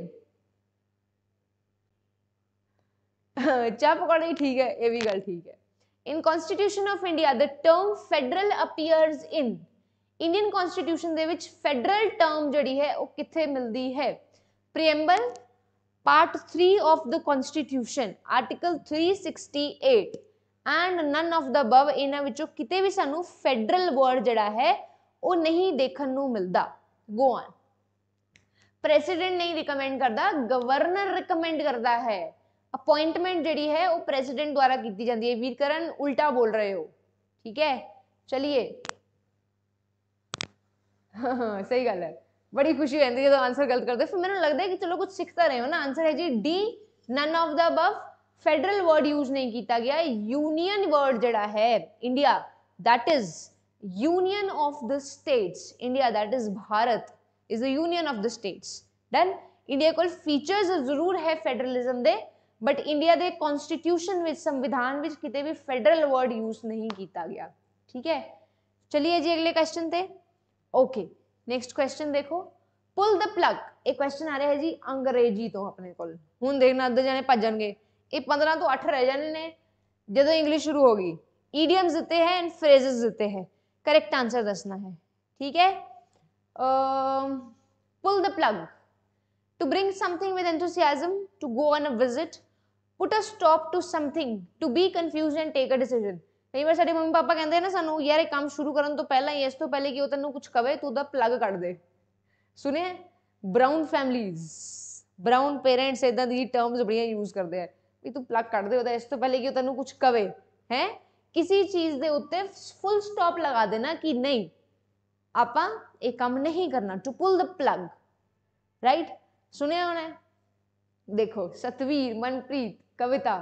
हाँ, चाप पकौड़ी ठीक है ये भी गल ठीक है in constitution of india the term federal appears in indian constitution de vich federal term ਜਿਹੜੀ hai oh kithe mildi hai preamble part 3 of the constitution article 368 and none of the above ਇਹਨਾਂ ਵਿੱਚੋਂ kithe vi sanu federal word ਜਿਹੜਾ hai oh nahi dekhan nu milda go on president nahi recommend karda governor recommend karda hai appointment जी है वह president द्वारा की जाती है वीरकरण उल्टा बोल रहे हो ठीक है चलिए हाँ, हाँ, सही गल है बड़ी खुशी हो जाती है जो आंसर गलत करते फिर मैंने लगता है कि चलो कुछ सीखता रहे हो ना आंसर है जी D none of the above federal word use नहीं किया गया यूनियन वर्ड जड़ा है India that is union of the states India that is Bharat is the union of the states done India को फीचर्स जरूर है फेडरलिज्म दे बट इंडिया के कॉन्स्टिट्यूशन संविधान विच भी फेडरल वर्ड यूज नहीं किया गया ठीक है चलिए जी अगले क्वेश्चन से ओके नेक्स्ट क्वेश्चन देखो पुल द प्लग एक क्वेश्चन आ रहा है जी अंग्रेजी तो अपने को हूँ देखना अद्धे जने भजनगे ये पंद्रह तो अठ रह जाने ने जो इंग्लिश शुरू होगी ईडियम्स दिते हैं एंड फ्रेज दिते हैं करेक्ट आंसर दसना है ठीक है pull the plug to bring something with enthusiasm to go on a visit put a stop to something to be confuse and take a decision कई बार साढ़े मम्मी पापा कहते हैं ना सू यार काम शुरू करने तो पहला इस तो पहले कि वो तेन कुछ कवे तू तो प्लग कट दे सुने ब्राउन फैमिलीज ब्राउन पेरेंट्स इदा दी टर्म्स बड़िया यूज करते हैं भी तू प्लग कट दे इस तो पहले कि तेन कुछ कवे है किसी चीज़ के उत्ते फुल स्टॉप लगा देना कि नहीं आप कम नहीं करना to pull the plug right सुने उन्हें देखो सतवीर मनप्रीत कविता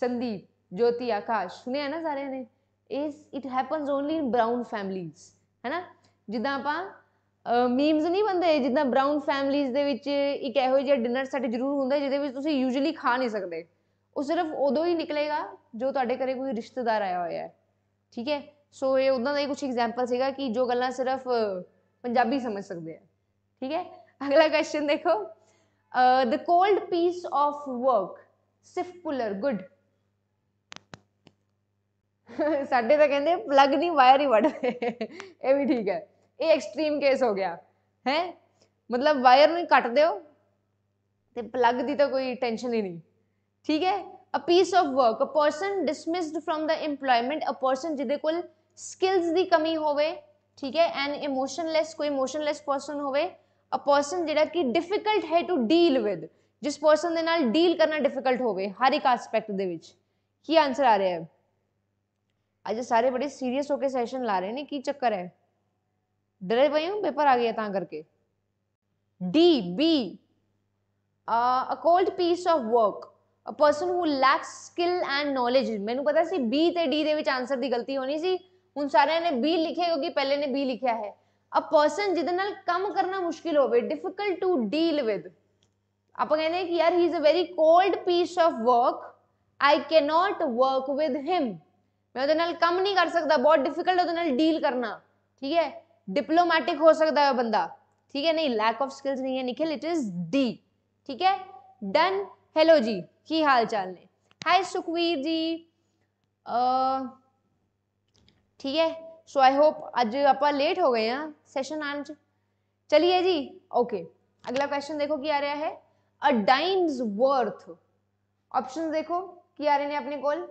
संदीप ज्योति आकाश ਸੁਣਿਆ ਹੈ ਨਾ ਸਾਰਿਆਂ ਨੇ ਇਸ it happens only in brown families ਹੈਨਾ ਜਿੱਦਾਂ ਆਪਾਂ ਮੀਮਸ ਨਹੀਂ ਬੰਦੇ ਜਿੱਦਾਂ ਬ੍ਰਾਊਨ ਫੈਮਲੀਜ਼ ਦੇ ਵਿੱਚ ਇੱਕ ਇਹੋ ਜਿਹਾ ਡਿਨਰ ਸੈੱਟ ਜ਼ਰੂਰ ਹੁੰਦਾ ਜਿਹਦੇ ਵਿੱਚ ਤੁਸੀਂ ਯੂਜੂਲੀ ਖਾ ਨਹੀਂ ਸਕਦੇ ਉਹ ਸਿਰਫ ਉਦੋਂ ਹੀ ਨਿਕਲੇਗਾ ਜੋ ਤੁਹਾਡੇ ਘਰੇ ਕੋਈ ਰਿਸ਼ਤੇਦਾਰ ਆਇਆ ਹੋਇਆ ਹੈ ਠੀਕ ਹੈ ਸੋ ਇਹ ਉਦਾਂ ਦਾ ਹੀ ਕੁਝ ਐਗਜ਼ਾਮਪਲ ਸੀਗਾ ਕਿ ਜੋ ਗੱਲਾਂ ਸਿਰਫ ਪੰਜਾਬੀ ਸਮਝ ਸਕਦੇ ਆ ਠੀਕ ਹੈ ਅਗਲਾ ਕੁਐਸਚਨ ਦੇਖੋ the cold piece of work सिर्फ पुलर गुड साढ़े तो कहते प्लग नहीं वायर ही वट ये भी ठीक है ये एक्सट्रीम केस हो गया है मतलब वायर नहीं कट दो प्लग की तो कोई टेंशन ही नहीं ठीक है a piece of work a person dismissed from the employment a person जिदे को स्किल्स की कमी हो ठीक है एंड इमोशनलैस कोई इमोशनलैस परसन होसन जो कि डिफिकल्ट है टू डील विद ਜਿਸ ਪਰਸਨ ਦੇ ਨਾਲ ਡੀਲ ਕਰਨਾ ਡਿਫਿਕਲਟ ਹੋਵੇ ਹਰ ਇੱਕ ਐਸਪੈਕਟ ਦੇ ਵਿੱਚ ਕੀ ਆਨਸਰ ਆ ਰਿਹਾ ਹੈ ਅੱਜ ਸਾਰੇ ਬੜੇ ਸੀਰੀਅਸ ਹੋ ਕੇ ਸੈਸ਼ਨ ਲਾ ਰਹੇ ਨੇ ਕੀ ਚੱਕਰ ਹੈ ਡਰੇ ਪਏ ਹੋ ਪੇਪਰ ਆ ਗਿਆ ਤਾਂ ਕਰਕੇ D B a cold piece of work a person who lacks skill and knowledge ਮੈਨੂੰ ਪਤਾ ਸੀ ਬੀ ਤੇ ਡੀ ਦੇ ਵਿੱਚ ਆਨਸਰ ਦੀ ਗਲਤੀ ਹੋਣੀ ਸੀ ਹੁਣ ਸਾਰਿਆਂ ਨੇ ਬੀ ਲਿਖਿਆ ਕਿਉਂਕਿ ਪਹਿਲੇ ਨੇ ਬੀ ਲਿਖਿਆ ਹੈ ਅ ਪਰਸਨ ਜਿਹਦੇ ਨਾਲ ਕੰਮ ਕਰਨਾ ਮੁਸ਼ਕਿਲ ਹੋਵੇ ਡਿਫਿਕਲਟ ਟੂ ਡੀਲ ਵਿਦ आप कहते हैं कि यार he is a very cold piece of work I can not work with him मैं ਉਹਦੇ ਨਾਲ ਕੰਮ ਨਹੀਂ ਕਰ ਸਕਦਾ ਬਹੁਤ ਡਿਫਿਕਲਟ ਉਹਦੇ ਨਾਲ ਡੀਲ ਕਰਨਾ ਠੀਕ ਹੈ ਡਿਪਲੋਮੈਟਿਕ ਹੋ ਸਕਦਾ ਹੈ बंदा ठीक है नहीं लैक ऑफ स्किल्स नहीं है निखिल इट इज डी ठीक है डन हेलो जी की हाल चाल ने हाय सुखवीर जी ठीक है सो आई होप आज आप लेट हो गए हैं सेशन आने चलिए जी ओके अगला क्वेश्चन देखो क्या आ रहा है अ डाइम्स वर्थ ऑप्शन देखो कि रहे ने अपने call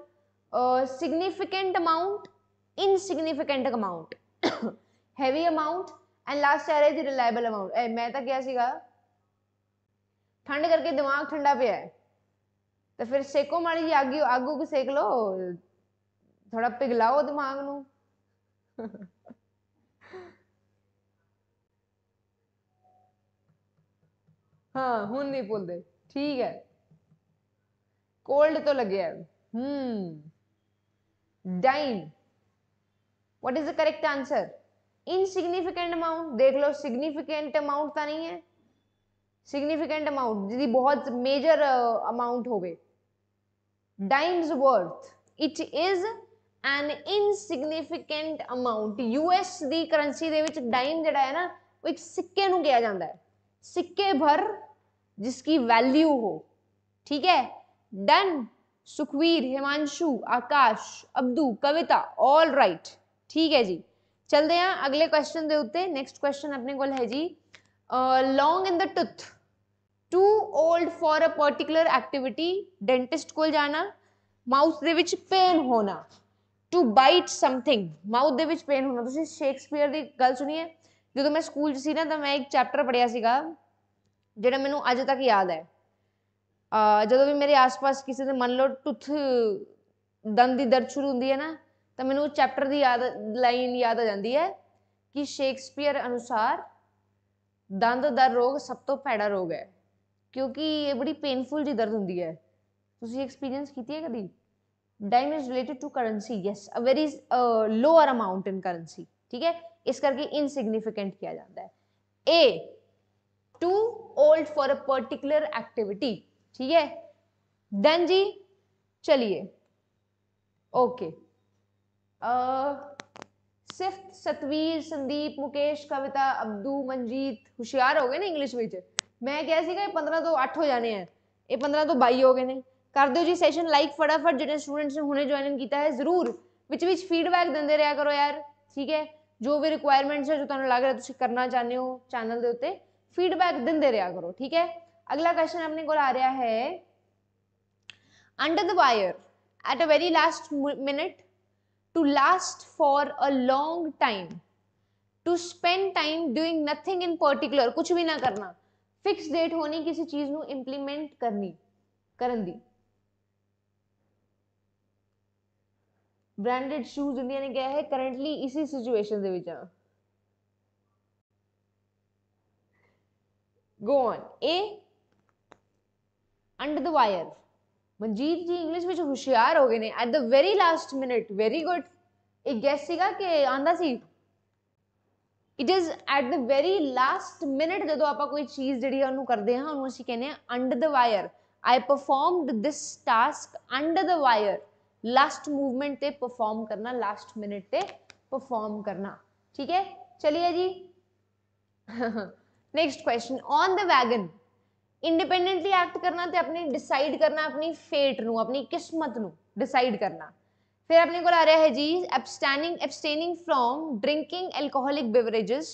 significant amount insignificant amount heavy amount and last आ रहे थे रिलायबल अमाउंट मैं तो क्या सीखा ठंड करके दिमाग ठंडा पे है तो फिर सेको माड़ी जी आगे आगू को सेक लो थोड़ा पिघलाओ दिमाग न [LAUGHS] हाँ हूं नहीं ਨਹੀਂ ठीक है कोल्ड तो लगे है hmm dime what is the correct answer insignificant amount देख लो सिग्निफिकेंट अमाउंट तो नहीं है सिग्निफिकेंट अमाउंट यदि बहुत मेजर अमाउंट uh, हो गए dimes worth it is an insignificant amount US दी ਕਰੰਸੀ ਦੇ ਵਿੱਚ ਡਾਈਮ ਜਿਹੜਾ ਹੈ ਨਾ ਉਹ ਇੱਕ ਸਿੱਕੇ ਨੂੰ ਕਿਹਾ ਜਾਂਦਾ ਹੈ ਸਿੱਕੇ ਭਰ जिसकी वैल्यू हो ठीक है done Sukhvir Himanshu Akash Abdu Kavita all right ठीक है जी चलते हैं अगले क्वेश्चन के उत्ते नेक्स्ट क्वेश्चन अपने को है जी long in the tooth too old for a particular activity dentist को जाना माउथ के पेन होना टू बाइट समथिंग माउथ के पेन होना तो शेक्सपियर की गल सुनीए जो तो मैं स्कूल से ना तो मैं एक चैप्टर पढ़िया ਜਿਹੜਾ ਮੈਨੂੰ ਅੱਜ ਤੱਕ ਯਾਦ ਹੈ ਜਦੋਂ ਵੀ ਮੇਰੇ ਆਸ-ਪਾਸ ਕਿਸੇ ਦੇ ਮੰਨ ਲਓ ਟੁੱਥ ਦੰਦ ਦੀ ਦਰਦ ਸ਼ੁਰੂ ਹੁੰਦੀ ਹੈ ਨਾ ਤਾਂ ਮੈਨੂੰ ਉਹ ਚੈਪਟਰ ਦੀ ਯਾਦ ਲਾਈਨ ਯਾਦ ਆ ਜਾਂਦੀ ਹੈ ਕਿ ਸ਼ੇਕਸਪੀਅਰ ਅਨੁਸਾਰ ਦੰਦ ਦਾ ਰੋਗ ਸਭ ਤੋਂ ਭੈੜਾ ਰੋਗ ਹੈ ਕਿਉਂਕਿ ਇਹ ਬੜੀ ਪੇਨਫੁਲ ਜੀ ਦਰਦ ਹੁੰਦੀ ਹੈ ਤੁਸੀਂ ਐਕਸਪੀਰੀਅੰਸ ਕੀਤੀ ਹੈ ਕਦੀ dime is related to currency yes a very lower amount in currency ਠੀਕ ਹੈ ਇਸ ਕਰਕੇ ਇਨਸਿਗਨੀਫੀਕੈਂਟ ਕਿਹਾ ਜਾਂਦਾ ਹੈ A too old for a particular activity ठीक है देन जी चलिए ओके सिर्फ सतवीर संदीप मुकेश कविता अब्दू मंजीत होशियार हो गए ना इंग्लिश में मैं क्या सी पंद्रह तो अठ हो जाने हैं ये पंद्रह तो बई हो गए ने कर दो जी सैशन लाइक फटाफट जिन्हें स्टूडेंट्स ने हमने ज्वाइन किया है जरूर विच विच फीडबैक देंगे रहा करो यार ठीक है जो भी रिक्वायरमेंट्स है जो तुम लग रहा करना चाहते हो चैनल के उत्ते फीडबैक दे रहा करो ठीक है अगला क्वेश्चन अपने को आ रहा है under the wire at a very last minute to last for a long time to spend time doing nothing in particular कुछ भी ना करना फिक्स डेट होनी किसी चीज न इम्प्लीमेंट करनी ਕਰਨ दी ब्रांडेड शूज इंडिया ने कहा है करंटली इसी situation go on a under the wires Manjeet ji English ਵਿੱਚ ਹੁਸ਼ਿਆਰ ਹੋ ਗਏ ਨੇ at the very last minute very good ਇਹ ਗੈਸ ਸੀਗਾ ਕਿ ਆਂਦਾ ਸੀ it is at the very last minute ਜਦੋਂ ਆਪਾਂ ਕੋਈ ਚੀਜ਼ ਜਿਹੜੀ ਆ ਉਹਨੂੰ ਕਰਦੇ ਹਾਂ ਉਹਨੂੰ ਅਸੀਂ ਕਹਿੰਦੇ ਆ under the wire I performed this task under the wire last movement ਤੇ ਪਰਫਾਰਮ ਕਰਨਾ ਲਾਸਟ ਮਿੰਟ ਤੇ ਪਰਫਾਰਮ ਕਰਨਾ ਠੀਕ ਹੈ ਚਲਿਏ ਜੀ next question on the wagon independently act करना ते अपनी डिसाइड करना अपनी फेट नु अपनी किस्मत नु डिसाइड करना फिर अपने को आ रहा है जी abstaining abstaining from drinking alcoholic beverages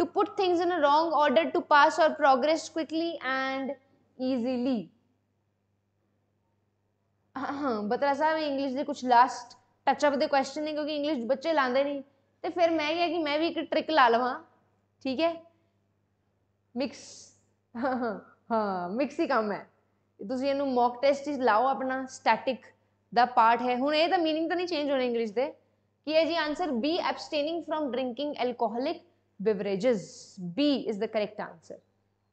to put things in a wrong order to pass और प्रोग्रेस क्विकली एंड ईजीली हाँ बतरा साहब इंग्लिश के कुछ लास्ट टचअप के क्वेश्चन ने क्योंकि इंग्लिश बच्चे लाते नहीं तो फिर मैं कि मैं भी एक ट्रिक ला लवा ठीक है मिक्स हाँ मिक्सी काम है तुम इन मॉक टेस्ट लाओ अपना स्टैटिक का पार्ट है हूँ यह मीनिंग तो नहीं चेंज होने इंग्लिश के कि है जी answer B abstaining from drinking alcoholic beverages B is the correct answer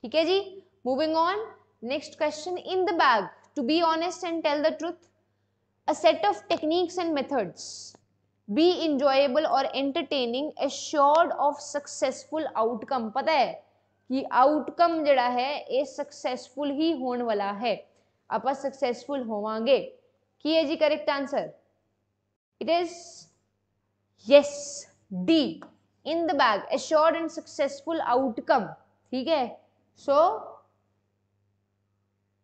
ठीक है जी moving on next question in the bag to be honest and tell the truth a set of techniques and methods be enjoyable और entertaining assured of successful outcome पता है कि outcome जड़ा है ये सक्सेसफुल ही होने वाला है आप सक्सेसफुल होवे की है जी correct answer it is yes D in the bag assured and successful outcome ठीक है सो so,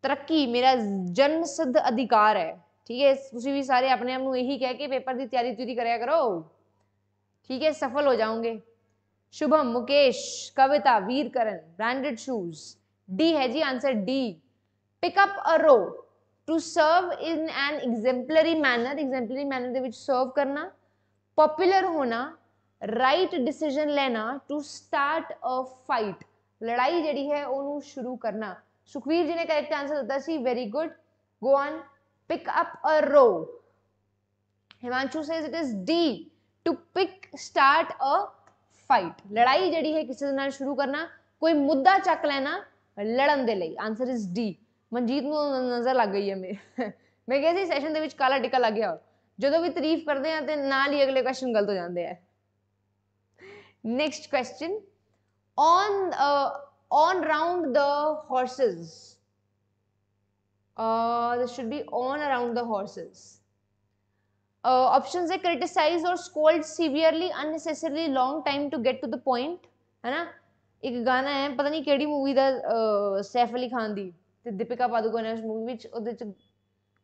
तरक्की मेरा जन्म सिद्ध अधिकार है ठीक है तुम भी सारे अपने आप यही कह के पेपर की तैयारी त्यूरी करो ठीक है सफल हो जाओगे Shubham Mukesh Kavita Veerkaran branded shoes D है जी answer D pick up a row to serve in an exemplary manner exemplary manner serve करना पॉपुलर होना राइट डिसीजन लेना टू स्टार्ट अ फाइट लड़ाई जड़ी है शुरू करना सुखवीर जी ने करेक्ट आंसर दिता C very good go on pick up a row Himanshu says it is D to pick start a fight ਲੜਾਈ ਜਿਹੜੀ ਹੈ ਕਿਸੇ ਨਾਲ ਸ਼ੁਰੂ ਕਰਨਾ ਕੋਈ ਮੁੱਦਾ ਚੱਕ ਲੈਣਾ ਲੜਨ ਦੇ ਲਈ ਆਨਸਰ ਇਜ਼ ਡੀ ਮਨਜੀਤ ਨੂੰ ਨਜ਼ਰ ਲੱਗ ਗਈ ਹੈ ਮੈਂ ਮੈਂ ਕਿਹਾ ਸੀ ਸੈਸ਼ਨ ਦੇ ਵਿੱਚ ਕਾਲਾ ਟਿੱਕਾ ਲੱਗ ਗਿਆ ਜਦੋਂ ਵੀ ਤਾਰੀਫ ਕਰਦੇ ਆ ਤੇ ਨਾਲ ਹੀ ਅਗਲੇ ਕੁਐਸਚਨ ਗਲਤ ਹੋ ਜਾਂਦੇ ਆ next question on on round the horses ਆ this should be on around the horses option है क्रिटिसाइज और scold severely unnecessarily long time to get to the point है ना ਇੱਕ ਗਾਣਾ ਹੈ ਪਤਾ ਨਹੀਂ ਕਿਹੜੀ ਮੂਵੀ ਦਾ ਸੈਫ ਅਲੀ ਖਾਨ ਦੀ ਤੇ ਦੀਪਿਕਾ ਪਾਦੂਕੋਣ ਹੈ ਉਸ ਮੂਵੀ ਵਿੱਚ ਉਹਦੇ ਚ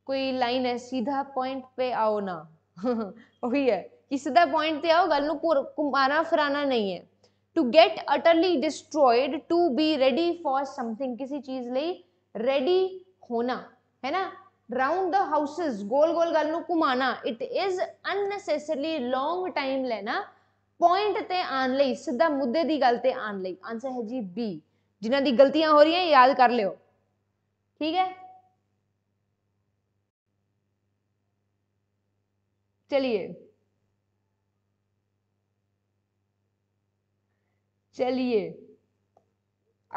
ਕੋਈ ਲਾਈਨ ਹੈ ਸਿੱਧਾ ਪੁਆਇੰਟ ਤੇ ਆਓ ਨਾ ਉਹੀ ਹੈ ਕਿ ਸਿੱਧਾ ਪੁਆਇੰਟ ਤੇ ਆਓ ਗੱਲ ਨੂੰ ਘੁਮਾਣਾ ਫਰਾਣਾ ਨਹੀਂ ਹੈ to get utterly destroyed to be ready for something ਕਿਸੇ ਚੀਜ਼ ਲਈ ਰੈਡੀ ਹੋਣਾ ਹੈ ਨਾ राउंड द हाउसेस गोल गोल गल घुमाना it is unnecessarily long time लेना पॉइंट ते आन लई सीधा मुद्दे दी गल ते आन लई आंसर है जी बी जिन्हें दी गलतियां हो रही हैं याद कर लियो ठीक है चलिए चलिए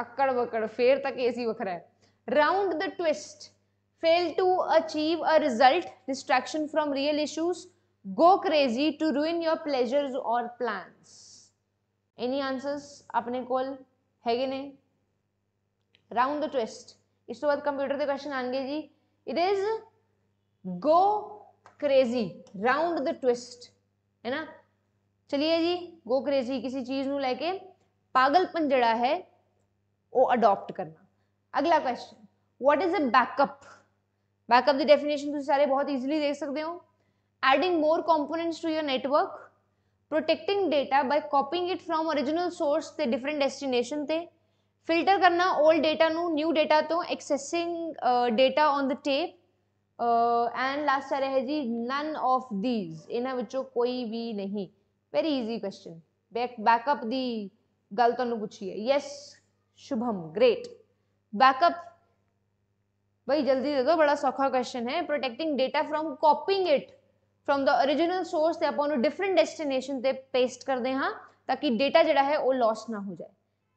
अकड़ बकड़ फिर तक एसी वखरा है round the twist fail to achieve a result, distraction from real issues, go crazy to ruin your pleasures or plans. Any answers? अपने कोल है कि नहीं? Round the twist. इस तो बाद कंप्यूटर के क्वेश्चन आएंगे जी. It is go crazy. Round the twist. है ना? चलिए जी go crazy किसी चीज नु लेके पागलपन जड़ा है वो अडॉप्ट करना अगला question what is a backup backup the definition तुम सारे बहुत इजीली देख सकते हो adding more components to your network protecting data by copying it from original source से डिफरेंट डेस्टिनेशन से फिल्टर करना ओल्ड डेटा ਨੂੰ न्यू डेटा तो accessing data on the tape and last सारे है जी नन ऑफ दीज ਇਹਨਾਂ ਵਿੱਚੋਂ कोई भी नहीं very easy question back backup ਦੀ ਗੱਲ ਤੁਹਾਨੂੰ ਪੁੱਛੀ ਹੈ ਯੈਸ ਸ਼ੁਭਮ भाई जल्दी दे दो बड़ा सौखा क्वेश्चन है protecting data from copying it from the original source से अपन डिफरेंट डेस्टिनेशन से पेस्ट कर दें हाँ ताकि डेटा जरा है वो लॉस ना हो जाए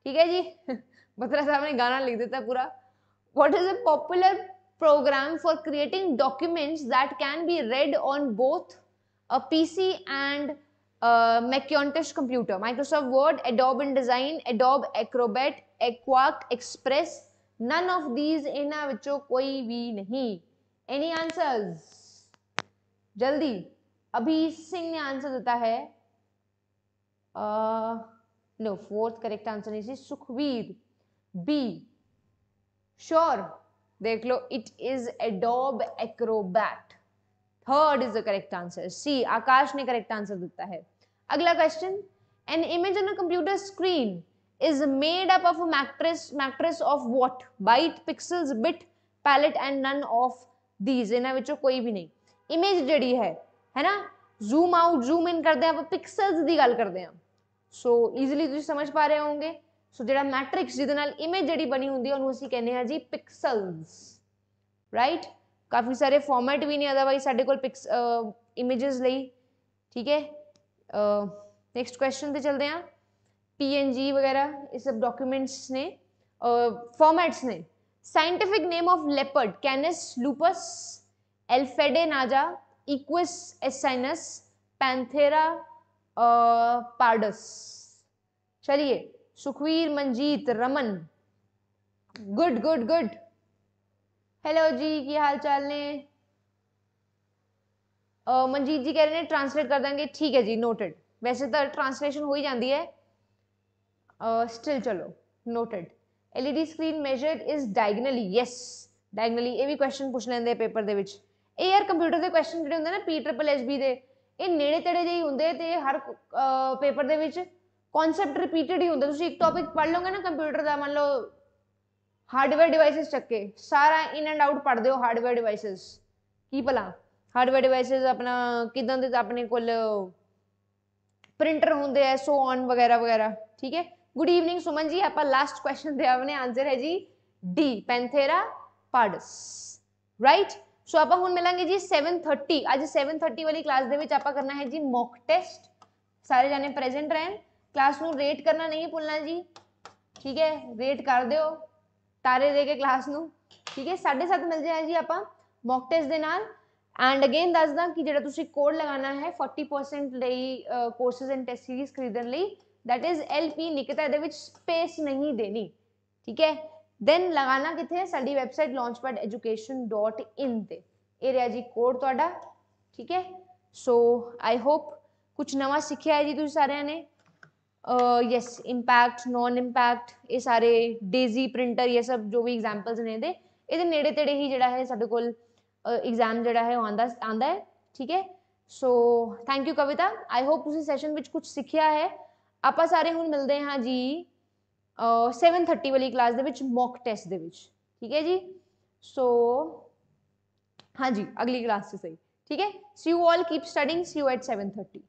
ठीक है जी बत्रा [LAUGHS] साहब ने गाना लिख देता पूरा what is a popular program for creating documents that can be read on both a P C and macOS computer Microsoft Word Adobe InDesign Adobe Acrobat एक्वाक एक्सप्रेस नन ऑफ दीज इन्हों कोई भी नहीं any answers जल्दी अभी सिंह ने answer देता है no fourth correct answer is Sukhveer be sure देख लो it is Adobe Acrobat third is the correct answer C Akash ने करेक्ट आंसर देता है अगला question an image on a computer screen is made up of a matrix matrix of what byte pixels bit palette and none of these इन्हें ਵਿੱਚੋਂ ਕੋਈ ਵੀ ਨਹੀਂ image ਜਿਹੜੀ ਹੈ ਹੈ ਨਾ ਜ਼ੂਮ ਆਊਟ ਜ਼ੂਮ ਇਨ ਕਰਦੇ ਆਪਾਂ ਪਿਕਸਲਸ ਦੀ ਗੱਲ ਕਰਦੇ ਹਾਂ ਸੋ ਈਜ਼ੀਲੀ ਤੁਸੀਂ ਸਮਝ ਪਾ ਰਹੇ ਹੋਵੋਗੇ ਸੋ ਜਿਹੜਾ ਮੈਟ੍ਰਿਕਸ ਜਿਹਦੇ ਨਾਲ ਇਮੇਜ ਜਿਹੜੀ ਬਣੀ ਹੁੰਦੀ ਹੈ ਉਹਨੂੰ ਅਸੀਂ ਕਹਿੰਦੇ ਹਾਂ ਜੀ ਪਿਕਸਲਸ ਰਾਈਟ ਕਾਫੀ ਸਾਰੇ ਫਾਰਮੈਟ ਵੀ ਨੇ ਅਦਰਵਾਈਜ਼ ਸਾਡੇ ਕੋਲ ਪਿਕਸ ਇਮੇजेस ਲਈ ਠੀਕ ਹੈ ਨੈਕਸਟ ਕੁਐਸਚਨ ਤੇ ਚਲਦੇ ਹਾਂ पीएनजी वगैरह ये सब डॉक्यूमेंट्स ने फॉर्मेट्स uh, ने scientific name of leopard Canis lupus एल्फेडे Naja equus asinus Panthera pardus चलिए Sukhveer Manjeet Raman good good good hello जी की हाल चाल ने uh, मंजीत जी कह रहे हैं ट्रांसलेट कर देंगे ठीक है जी नोटेड वैसे तो ट्रांसलेशन हो ही जाती है uh, still chalo noted LED screen measured is diagonally yes diagonally ਇਹ ਵੀ ਕੁਐਸਚਨ ਪੁੱਛ ਲੈਂਦੇ ਪੇਪਰ ਦੇ ਵਿੱਚ ਇਹ ਯਾਰ ਕੰਪਿਊਟਰ ਦੇ ਕੁਐਸਚਨ ਜਿਹੜੇ ਹੁੰਦੇ ਨਾ ਪੀ ਟ੍ਰਿਪਲ ਐਸ ਬੀ ਦੇ ਇਹ ਨੇੜੇ ਤੇੜੇ ਜਿਹੇ ਹੁੰਦੇ ਤੇ ਹਰ ਪੇਪਰ ਦੇ ਵਿੱਚ ਕਨਸੈਪਟ ਰਿਪੀਟਡ ਹੀ ਹੁੰਦਾ ਤੁਸੀਂ ਇੱਕ ਟੌਪਿਕ ਪੜ੍ਹ ਲਓਗੇ ਨਾ ਕੰਪਿਊਟਰ ਦਾ ਮੰਨ ਲਓ ਹਾਰਡਵੇਅਰ ਡਿਵਾਈਸਸ ਚੱਕੇ ਸਾਰਾ ਇਨ ਐਂਡ ਆਊਟ ਪੜ੍ਹਦੇ ਹੋ ਹਾਰਡਵੇਅਰ ਡਿਵਾਈਸਸ ਕੀ ਭਲਾ ਹਾਰਡਵੇਅਰ ਡਿਵਾਈਸਸ ਆਪਣਾ ਕਿਦਾਂ ਦੇ ਆਪਣੇ ਕੋਲ ਪ੍ਰਿੰਟਰ ਹੁੰਦੇ ਐ ਸੋ ਔਨ ਵਗੈਰਾ ਵਗੈਰਾ ਠੀਕ ਹੈ ਗੁੱਡ ਈਵਨਿੰਗ ਸੁਮਨ ਜੀ ਆਪਾਂ ਲਾਸਟ ਕੁਐਸਚਨ ਦੇ ਆਵਨੇ ਆਨਸਰ ਹੈ ਜੀ ਡੀ ਪੈਂਥੇਰਾ ਪਾਰਡਸ ਰਾਈਟ ਸੋ ਆਪਾਂ ਹੁਣ ਮਿਲਾਂਗੇ ਜੀ 7:30 ਅੱਜ 7:30 ਵਾਲੀ ਕਲਾਸ ਦੇ ਵਿੱਚ ਆਪਾਂ ਕਰਨਾ ਹੈ ਜੀ ਮੌਕ ਟੈਸਟ ਸਾਰੇ ਜਾਨੇ ਪ੍ਰੈਜ਼ੈਂਟ ਰਹਿਣ ਕਲਾਸ ਨੂੰ ਰੇਟ ਕਰਨਾ ਨਹੀਂ ਭੁੱਲਣਾ ਜੀ ਠੀਕ ਹੈ ਰੇਟ ਕਰ ਦਿਓ ਤਾਰੇ ਦੇ ਕੇ ਕਲਾਸ ਨੂੰ ਠੀਕ ਹੈ 7:30 ਮਿਲ ਜਾਏ ਜੀ ਆਪਾਂ ਮੌਕ ਟੈਸਟ ਦੇ ਨਾਲ ਐਂਡ ਅਗੇਨ ਦੱਸਦਾ ਕਿ ਜਿਹੜਾ ਤੁਸੀਂ ਕੋਡ ਲਗਾਉਣਾ ਹੈ 40% ਲਈ ਕੋਰਸਸ ਐਂਡ ਟੈਸਟ ਸੀਰੀਜ਼ ਖਰੀਦਣ ਲਈ ਦੈਟ ਇਜ਼ एल ਨਿਕਤਾ ਦੇ ਵਿੱਚ ਸਪੇਸ ਨਹੀਂ ਦੇਣੀ ਠੀਕ ਹੈ ਦੈਨ ਲਗਾਣਾ ਕਿੱਥੇ ਸਾਡੀ ਵੈਬਸਾਈਟ launchpadeducation.in ਤੇ ਇਹ ਰਿਹਾ ਜੀ ਕੋਡ ਤੁਹਾਡਾ ਠੀਕ ਹੈ ਸੋ ਆਈ ਹੋਪ ਕੁਝ ਨਵਾਂ ਸਿੱਖਿਆ ਹੈ ਜੀ ਤੁਸੀਂ ਸਾਰਿਆਂ ਨੇ ਯੈਸ ਇੰਪੈਕਟ ਨੋਨ ਇੰਪੈਕਟ ਇਹ ਸਾਰੇ ਡੇਜ਼ੀ ਪ੍ਰਿੰਟਰ ਇਹ ਸਭ ਜੋ ਵੀ ਐਗਜ਼ਾਮਪਲਸ ਨੇ ਦੇ ਇਹਦੇ ਨੇੜੇ ਤੇੜੇ ਹੀ ਜਿਹੜਾ ਹੈ ਸਾਡੇ ਕੋਲ ਐਗਜ਼ਾਮ ਜਿਹੜਾ ਹੈ ਆਉਂਦਾ ਆਉਂਦਾ ਹੈ ਠੀਕ ਹੈ so thank you Kavita I hope ਤੁਸੀਂ ਸੈਸ਼ਨ ਵਿੱਚ ਕੁਝ ਸਿੱਖਿਆ ਹੈ आप सारे हम मिलते हैं जी सैवन थर्टी वाली क्लास के मॉक टैस ठीक है जी सो so, हाँ जी अगली क्लास से सही ठीक है see you all keep studying see you at seven thirty